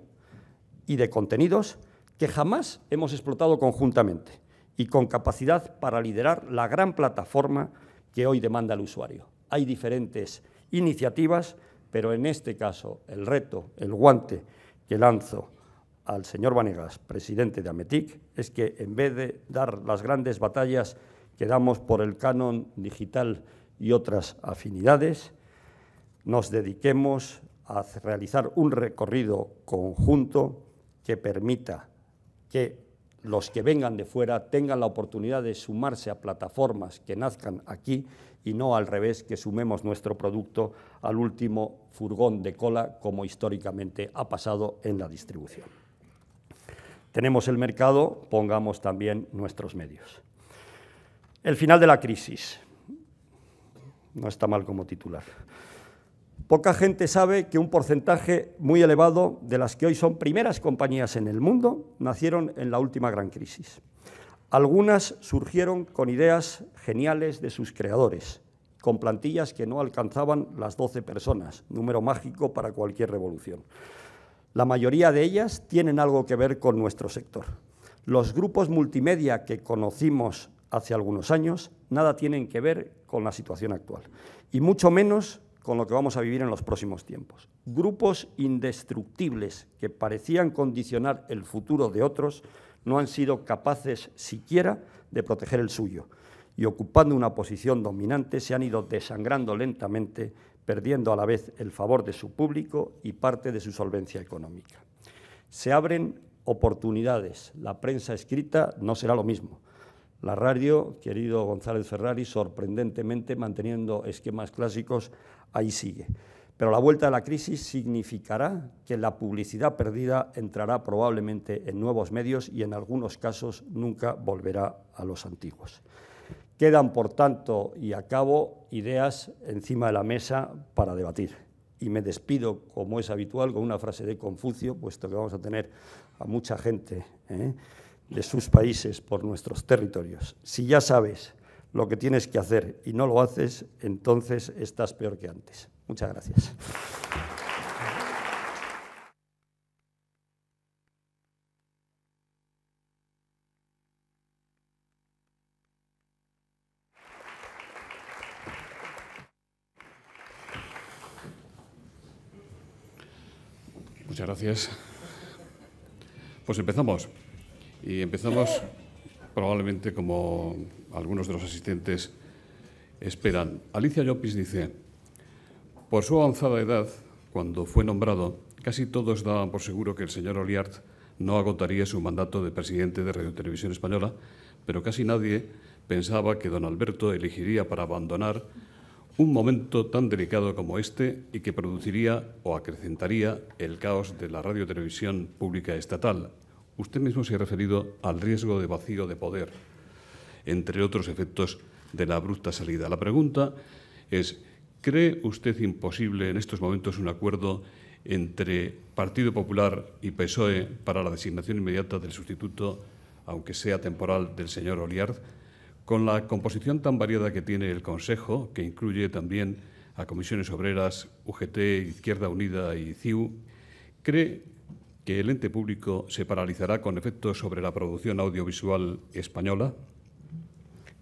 y de contenidos que jamás hemos explotado conjuntamente y con capacidad para liderar la gran plataforma que hoy demanda el usuario. Hay diferentes iniciativas, pero en este caso el reto, el guante que lanzo al señor Vanegas, presidente de Ametic, es que en vez de dar las grandes batallas que damos por el canon digital y otras afinidades, nos dediquemos a realizar un recorrido conjunto que permita que los que vengan de fuera tengan la oportunidad de sumarse a plataformas que nazcan aquí y no al revés, que sumemos nuestro producto al último furgón de cola, como históricamente ha pasado en la distribución. Tenemos el mercado, pongamos también nuestros medios. El final de la crisis. No está mal como titular. Poca gente sabe que un porcentaje muy elevado de las que hoy son primeras compañías en el mundo nacieron en la última gran crisis. Algunas surgieron con ideas geniales de sus creadores, con plantillas que no alcanzaban las 12 personas, número mágico para cualquier revolución. La mayoría de ellas tienen algo que ver con nuestro sector. Los grupos multimedia que conocimos hace algunos años nada tienen que ver con la situación actual, y mucho menos con lo que vamos a vivir en los próximos tiempos. Grupos indestructibles que parecían condicionar el futuro de otros no han sido capaces siquiera de proteger el suyo y ocupando una posición dominante se han ido desangrando lentamente, perdiendo a la vez el favor de su público y parte de su solvencia económica. Se abren oportunidades, la prensa escrita no será lo mismo la radio, querido González Ferrari, sorprendentemente manteniendo esquemas clásicos, ahí sigue. Pero la vuelta a la crisis significará que la publicidad perdida entrará probablemente en nuevos medios y en algunos casos nunca volverá a los antiguos. Quedan, por tanto, y a cabo, ideas encima de la mesa para debatir. Y me despido, como es habitual, con una frase de Confucio, puesto que vamos a tener a mucha gente. ¿eh? de sus países por nuestros territorios. Si ya sabes lo que tienes que hacer y no lo haces, entonces estás peor que antes. Muchas gracias. Muchas gracias. Pues empezamos. Y empezamos probablemente como algunos de los asistentes esperan. Alicia Llopis dice, por su avanzada edad, cuando fue nombrado, casi todos daban por seguro que el señor Oliart no agotaría su mandato de presidente de Radio Televisión Española, pero casi nadie pensaba que don Alberto elegiría para abandonar un momento tan delicado como este y que produciría o acrecentaría el caos de la radiotelevisión pública estatal Usted mismo se ha referido al riesgo de vacío de poder, entre otros efectos de la abrupta salida. La pregunta es, ¿cree usted imposible en estos momentos un acuerdo entre Partido Popular y PSOE para la designación inmediata del sustituto, aunque sea temporal, del señor Oliard? Con la composición tan variada que tiene el Consejo, que incluye también a comisiones obreras, UGT, Izquierda Unida y CIU, ¿cree que el ente público se paralizará con efectos sobre la producción audiovisual española?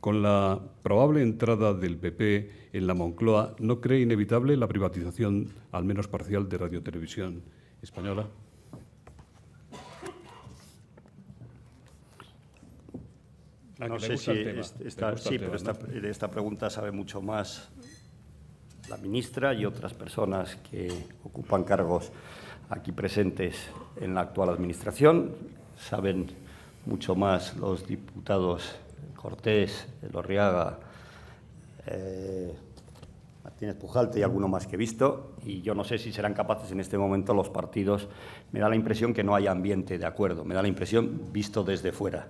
Con la probable entrada del PP en la Moncloa, ¿no cree inevitable la privatización, al menos parcial, de Radiotelevisión Española? No sé si de esta pregunta sabe mucho más la ministra y otras personas que ocupan cargos aquí presentes en la actual Administración. Saben mucho más los diputados Cortés, Lorriaga, eh, Martínez Pujalte y alguno más que he visto. Y yo no sé si serán capaces en este momento los partidos. Me da la impresión que no hay ambiente de acuerdo, me da la impresión visto desde fuera.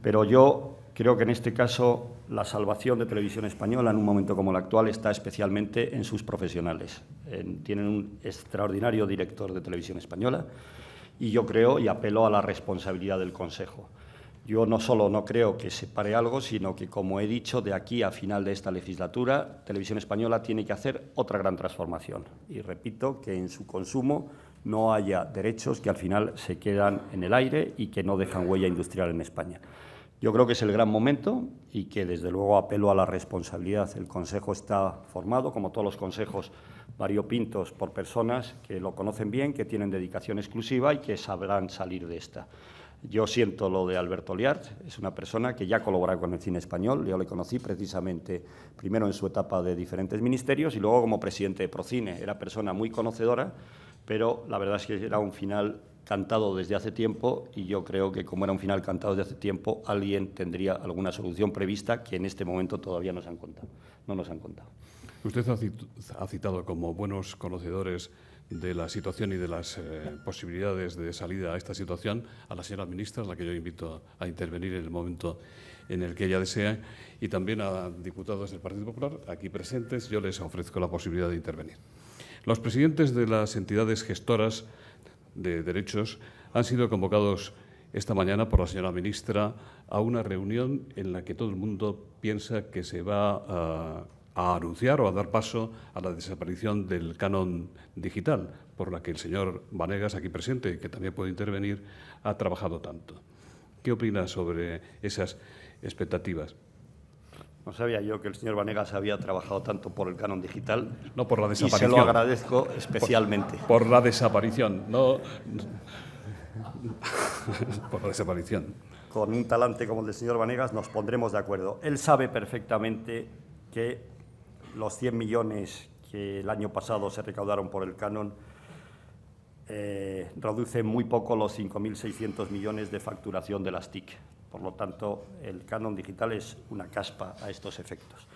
Pero yo creo que en este caso la salvación de televisión española en un momento como el actual está especialmente en sus profesionales. tienen un extraordinario director de televisión española y yo creo y apelo a la responsabilidad del Consejo. Yo no solo no creo que se pare algo, sino que, como he dicho, de aquí a final de esta legislatura, Televisión Española tiene que hacer otra gran transformación. Y repito, que en su consumo no haya derechos que al final se quedan en el aire y que no dejan huella industrial en España. Yo creo que es el gran momento y que desde luego apelo a la responsabilidad. El Consejo está formado, como todos los consejos variopintos, por personas que lo conocen bien, que tienen dedicación exclusiva y que sabrán salir de esta. Yo siento lo de Alberto Liart, es una persona que ya colabora con el cine español, yo le conocí precisamente primero en su etapa de diferentes ministerios y luego como presidente de Procine, era persona muy conocedora, pero la verdad es que era un final cantado desde hace tiempo y yo creo que como era un final cantado desde hace tiempo, alguien tendría alguna solución prevista que en este momento todavía se han contado, no nos han contado. Usted ha citado como buenos conocedores de la situación y de las eh, posibilidades de salida a esta situación a la señora ministra, a la que yo invito a, a intervenir en el momento en el que ella desea, y también a diputados del Partido Popular aquí presentes, yo les ofrezco la posibilidad de intervenir. Los presidentes de las entidades gestoras de Derechos han sido convocados esta mañana por la señora ministra a una reunión en la que todo el mundo piensa que se va a, anunciar o a dar paso a la desaparición del canon digital, por la que el señor Vanegas, aquí presente, que también puede intervenir, ha trabajado tanto. ¿Qué opina sobre esas expectativas? No sabía yo que el señor Vanegas había trabajado tanto por el canon digital. No por la desaparición. Y se lo agradezco especialmente. Por, la desaparición, no. por la desaparición. Con un talante como el del señor Vanegas nos pondremos de acuerdo. Él sabe perfectamente que los 100 millones que el año pasado se recaudaron por el canon eh, reducen muy poco los 5.600 millones de facturación de las TIC. Por lo tanto, el canon digital es una caspa a estos efectos.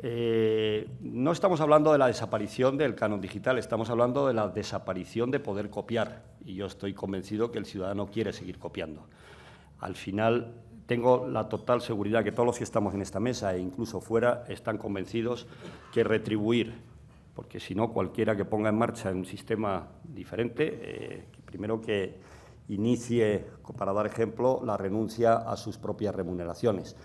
Eh, no estamos hablando de la desaparición del canon digital, estamos hablando de la desaparición de poder copiar. Y yo estoy convencido que el ciudadano quiere seguir copiando. Al final, tengo la total seguridad que todos los que estamos en esta mesa e incluso fuera están convencidos que retribuir, porque si no, cualquiera que ponga en marcha un sistema diferente, eh, primero que inicie, para dar ejemplo, la renuncia a sus propias remuneraciones.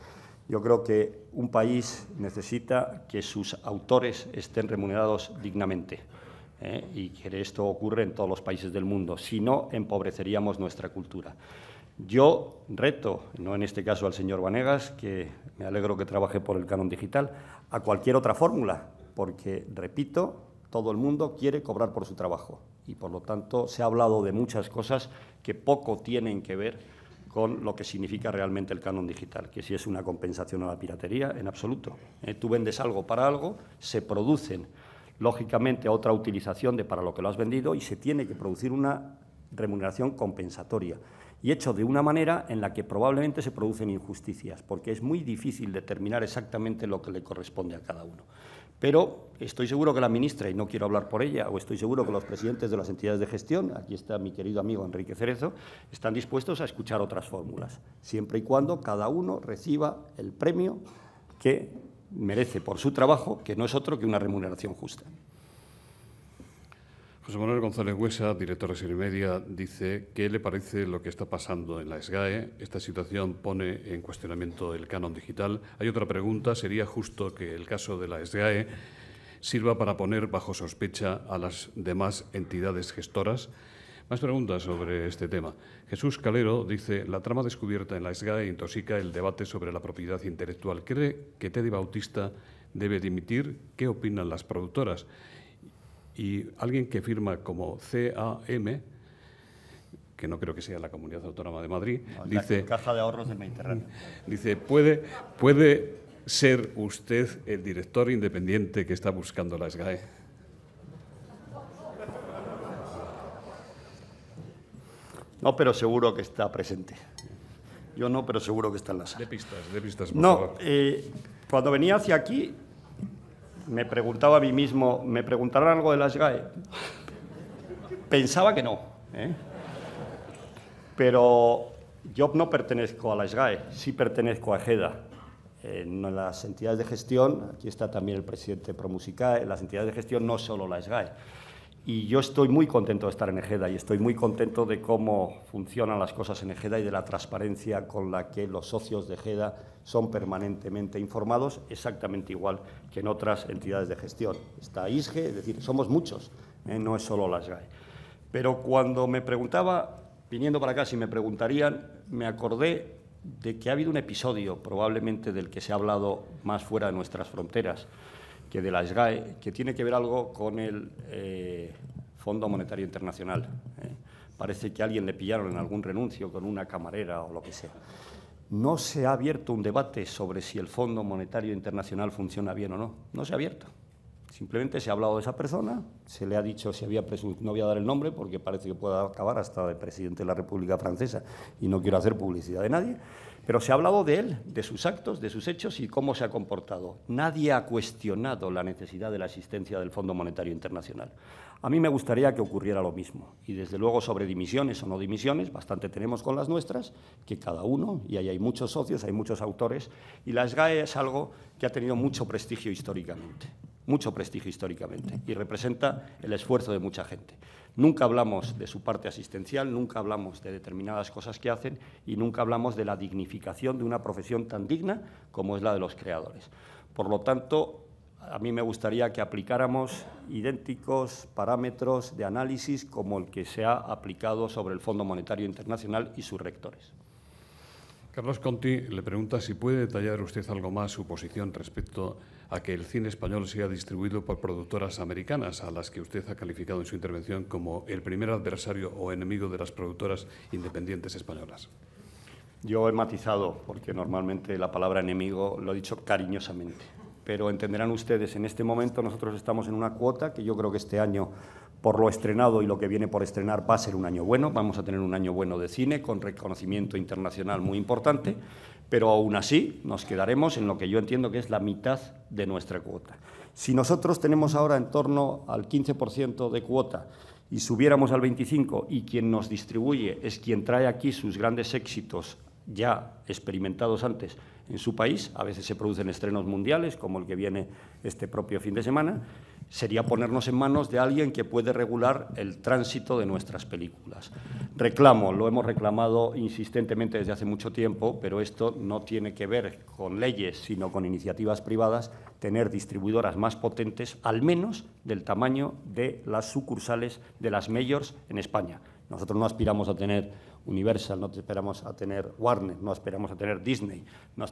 Yo creo que un país necesita que sus autores estén remunerados dignamente ¿eh? y que esto ocurre en todos los países del mundo. Si no, empobreceríamos nuestra cultura. Yo reto, no en este caso al señor Vanegas, que me alegro que trabaje por el canon digital, a cualquier otra fórmula, porque, repito, todo el mundo quiere cobrar por su trabajo y por lo tanto se ha hablado de muchas cosas que poco tienen que ver con lo que significa realmente el canon digital, que si es una compensación a la piratería, en absoluto. Eh, tú vendes algo para algo, se producen lógicamente otra utilización de para lo que lo has vendido y se tiene que producir una remuneración compensatoria. Y hecho de una manera en la que probablemente se producen injusticias, porque es muy difícil determinar exactamente lo que le corresponde a cada uno. Pero estoy seguro que la ministra, y no quiero hablar por ella, o estoy seguro que los presidentes de las entidades de gestión, aquí está mi querido amigo Enrique Cerezo, están dispuestos a escuchar otras fórmulas, siempre y cuando cada uno reciba el premio que merece por su trabajo, que no es otro que una remuneración justa. José Manuel González Huesa, director de Serie Media, dice ¿qué le parece lo que está pasando en la SGAE? Esta situación pone en cuestionamiento el canon digital. Hay otra pregunta, ¿sería justo que el caso de la SGAE sirva para poner bajo sospecha a las demás entidades gestoras? Más preguntas sobre este tema. Jesús Calero dice, la trama descubierta en la SGAE intoxica el debate sobre la propiedad intelectual. ¿Cree que Teddy Bautista debe dimitir? ¿Qué opinan las productoras? Y alguien que firma como CAM, que no creo que sea la Comunidad Autónoma de Madrid, dice... Caja de Ahorros Dice, puede, puede ser usted el director independiente que está buscando la SGAE. No, pero seguro que está presente. Yo no, pero seguro que está en la sala. De pistas, de pistas. no, eh, cuando venía hacia aquí me preguntaba a mí mismo, ¿me preguntarán algo de las GAE? Pensaba que no. ¿eh? Pero yo no pertenezco a las GAE, sí pertenezco a GEDA. En las entidades de gestión, aquí está también el presidente Promusicae, en las entidades de gestión no solo las GAE. Y yo estoy muy contento de estar en Ejeda y estoy muy contento de cómo funcionan las cosas en Ejeda y de la transparencia con la que los socios de Ejeda son permanentemente informados, exactamente igual que en otras entidades de gestión. Está ISGE, es decir, somos muchos, ¿eh? no es solo las GAE. Pero cuando me preguntaba, viniendo para acá, si me preguntarían, me acordé de que ha habido un episodio, probablemente del que se ha hablado más fuera de nuestras fronteras, que de la que tiene que ver algo con el eh, Fondo Monetario Internacional. ¿eh? Parece que alguien le pillaron en algún renuncio con una camarera o lo que sea. No se ha abierto un debate sobre si el Fondo Monetario Internacional funciona bien o no. No se ha abierto. Simplemente se ha hablado de esa persona, se le ha dicho si había no voy a dar el nombre porque parece que pueda acabar hasta de presidente de la República Francesa y no quiero hacer publicidad de nadie. Pero se ha hablado de él, de sus actos, de sus hechos y cómo se ha comportado. Nadie ha cuestionado la necesidad de la asistencia del Fondo Monetario Internacional. A mí me gustaría que ocurriera lo mismo. Y desde luego sobre dimisiones o no dimisiones, bastante tenemos con las nuestras, que cada uno, y ahí hay muchos socios, hay muchos autores, y las GAE es algo que ha tenido mucho prestigio históricamente, mucho prestigio históricamente, y representa el esfuerzo de mucha gente. Nunca hablamos de su parte asistencial, nunca hablamos de determinadas cosas que hacen y nunca hablamos de la dignificación de una profesión tan digna como es la de los creadores. Por lo tanto, a mí me gustaría que aplicáramos idénticos parámetros de análisis como el que se ha aplicado sobre el Fondo Monetario Internacional y sus rectores. Carlos Conti le pregunta si puede detallar usted algo más su posición respecto a que el cine español sea distribuido por productoras americanas, a las que usted ha calificado en su intervención como el primer adversario o enemigo de las productoras independientes españolas. Yo he matizado, porque normalmente la palabra enemigo lo he dicho cariñosamente, pero entenderán ustedes, en este momento nosotros estamos en una cuota que yo creo que este año por lo estrenado y lo que viene por estrenar va a ser un año bueno, vamos a tener un año bueno de cine con reconocimiento internacional muy importante, pero aún así nos quedaremos en lo que yo entiendo que es la mitad de nuestra cuota. Si nosotros tenemos ahora en torno al 15% de cuota y subiéramos al 25% y quien nos distribuye es quien trae aquí sus grandes éxitos ya experimentados antes en su país, a veces se producen estrenos mundiales como el que viene este propio fin de semana, sería ponernos en manos de alguien que puede regular el tránsito de nuestras películas. Reclamo, lo hemos reclamado insistentemente desde hace mucho tiempo, pero esto no tiene que ver con leyes, sino con iniciativas privadas, tener distribuidoras más potentes, al menos del tamaño de las sucursales de las mayors en España. Nosotros no aspiramos a tener Universal, no esperamos a tener Warner, no esperamos a tener Disney, no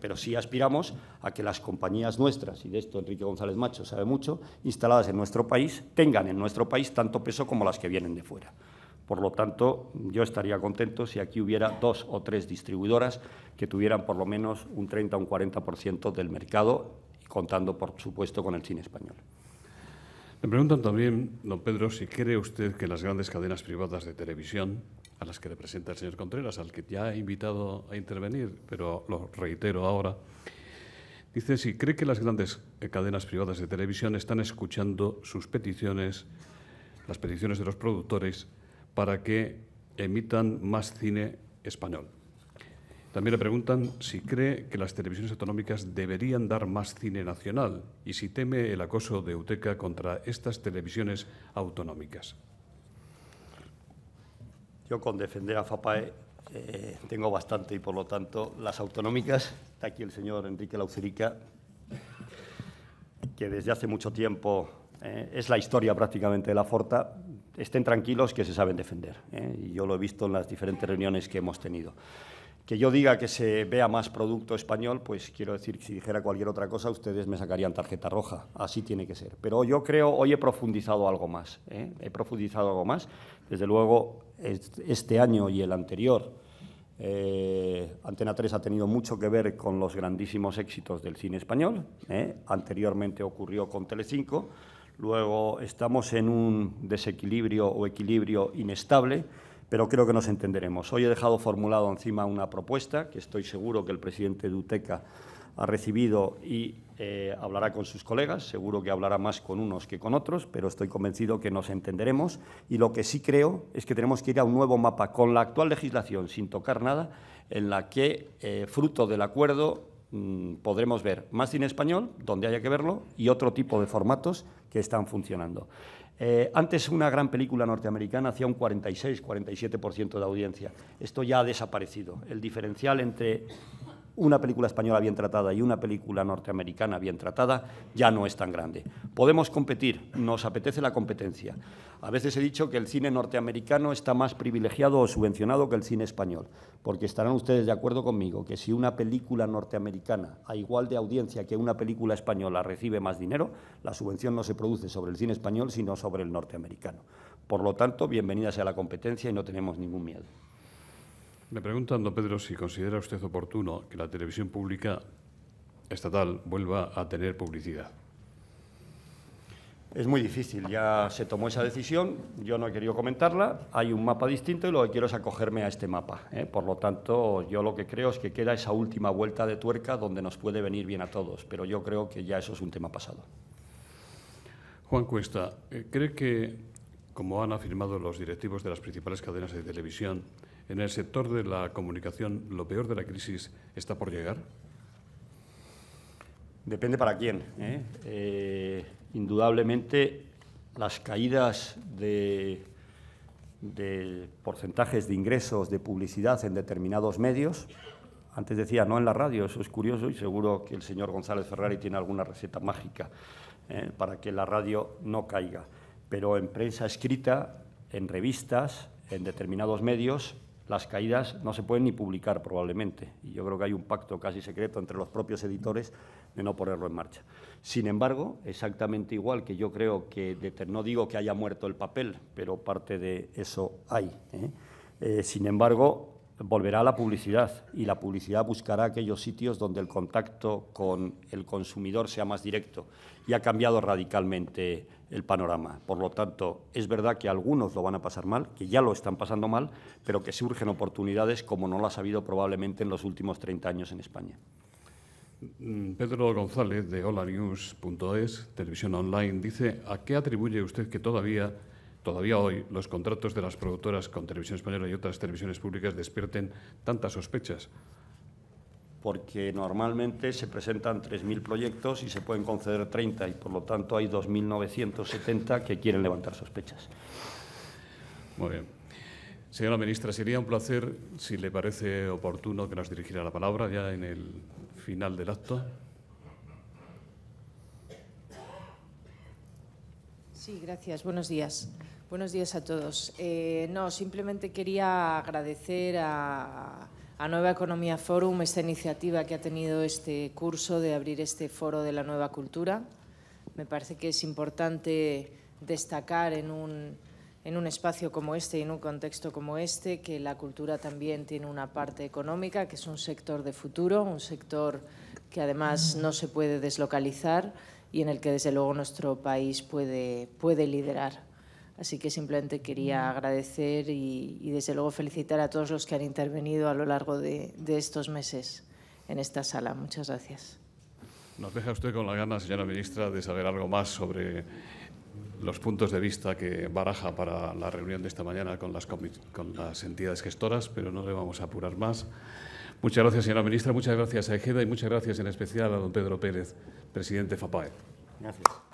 pero sí aspiramos a que las compañías nuestras, y de esto Enrique González Macho sabe mucho, instaladas en nuestro país, tengan en nuestro país tanto peso como las que vienen de fuera. Por lo tanto, yo estaría contento si aquí hubiera dos o tres distribuidoras que tuvieran por lo menos un 30 o un 40% del mercado, contando, por supuesto, con el cine español. Me preguntan también, don Pedro, si cree usted que las grandes cadenas privadas de televisión a las que representa el señor Contreras, al que ya he invitado a intervenir, pero lo reitero ahora, dice si cree que las grandes eh, cadenas privadas de televisión están escuchando sus peticiones, las peticiones de los productores, para que emitan más cine español. También le preguntan si cree que las televisiones autonómicas deberían dar más cine nacional y si teme el acoso de UTECA contra estas televisiones autonómicas. Yo con defender a FAPAE eh, tengo bastante y, por lo tanto, las autonómicas, está aquí el señor Enrique Laucerica, que desde hace mucho tiempo eh, es la historia prácticamente de la Forta, estén tranquilos que se saben defender. Eh, y yo lo he visto en las diferentes reuniones que hemos tenido que yo diga que se vea más producto español, pues quiero decir que si dijera cualquier otra cosa, ustedes me sacarían tarjeta roja. Así tiene que ser. Pero yo creo, hoy he profundizado algo más. ¿eh? He profundizado algo más. Desde luego, este año y el anterior, eh, Antena 3 ha tenido mucho que ver con los grandísimos éxitos del cine español. ¿eh? Anteriormente ocurrió con Telecinco. Luego estamos en un desequilibrio o equilibrio inestable pero creo que nos entenderemos. Hoy he dejado formulado encima una propuesta que estoy seguro que el presidente Duteca ha recibido y eh, hablará con sus colegas, seguro que hablará más con unos que con otros, pero estoy convencido que nos entenderemos y lo que sí creo es que tenemos que ir a un nuevo mapa con la actual legislación, sin tocar nada, en la que, eh, fruto del acuerdo, mm, podremos ver más cine español, donde haya que verlo, y otro tipo de formatos que están funcionando. Eh, antes una gran película norteamericana hacía un 46-47% de audiencia. Esto ya ha desaparecido. El diferencial entre una película española bien tratada y una película norteamericana bien tratada ya no es tan grande. Podemos competir, nos apetece la competencia. A veces he dicho que el cine norteamericano está más privilegiado o subvencionado que el cine español, porque estarán ustedes de acuerdo conmigo que si una película norteamericana a igual de audiencia que una película española recibe más dinero, la subvención no se produce sobre el cine español, sino sobre el norteamericano. Por lo tanto, bienvenida sea la competencia y no tenemos ningún miedo. Me preguntan, don Pedro, si considera usted oportuno que la televisión pública estatal vuelva a tener publicidad. Es muy difícil, ya se tomó esa decisión, yo no he querido comentarla, hay un mapa distinto y lo que quiero es acogerme a este mapa. ¿eh? Por lo tanto, yo lo que creo es que queda esa última vuelta de tuerca donde nos puede venir bien a todos, pero yo creo que ya eso es un tema pasado. Juan Cuesta, eh, ¿cree que, como han afirmado los directivos de las principales cadenas de televisión, en el sector de la comunicación, ¿lo peor de la crisis está por llegar? Depende para quién. ¿eh? Eh, indudablemente, las caídas de, porcentajes de ingresos de publicidad en determinados medios antes decía, no en la radio, eso es curioso y seguro que el señor González Ferrari tiene alguna receta mágica ¿eh? para que la radio no caiga. Pero en prensa escrita, en revistas, en determinados medios, las caídas no se pueden ni publicar probablemente. Y yo creo que hay un pacto casi secreto entre los propios editores de no ponerlo en marcha. Sin embargo, exactamente igual que yo creo que, no digo que haya muerto el papel, pero parte de eso hay. ¿eh? Eh, sin embargo, volverá la publicidad y la publicidad buscará aquellos sitios donde el contacto con el consumidor sea más directo y ha cambiado radicalmente el panorama. Por lo tanto, es verdad que algunos lo van a pasar mal, que ya lo están pasando mal, pero que surgen oportunidades como no las ha habido probablemente en los últimos 30 años en España. Mm, Pedro González de holanews.es, televisión online, dice, ¿a qué atribuye usted que todavía, todavía hoy los contratos de las productoras con Televisión Española y otras televisiones públicas despierten tantas sospechas? porque normalmente se presentan 3.000 proyectos y se pueden conceder 30 y por lo tanto hay 2.970 que quieren levantar sospechas. Muy bien. Señora ministra, sería un placer, si le parece oportuno, que nos dirigiera la palabra ya en el final del acto. Sí, gracias. Buenos días. Buenos días a todos. Eh, no, simplemente quería agradecer a, a Nueva Economía Forum, esta iniciativa que ha tenido este curso de abrir este foro de la nueva cultura. Me parece que es importante destacar en un, espacio como este y en un contexto como este que la cultura también tiene una parte económica, que es un sector de futuro, un sector que además no se puede deslocalizar y en el que desde luego nuestro país puede liderar. Así que simplemente quería agradecer y, desde luego felicitar a todos los que han intervenido a lo largo de, estos meses en esta sala. Muchas gracias. Nos deja usted con la gana, señora ministra, de saber algo más sobre los puntos de vista que baraja para la reunión de esta mañana con las, con las entidades gestoras, pero no le vamos a apurar más. Muchas gracias, señora ministra, muchas gracias a Ejeda y muchas gracias en especial a don Pedro Pérez, presidente FAPAE. Gracias.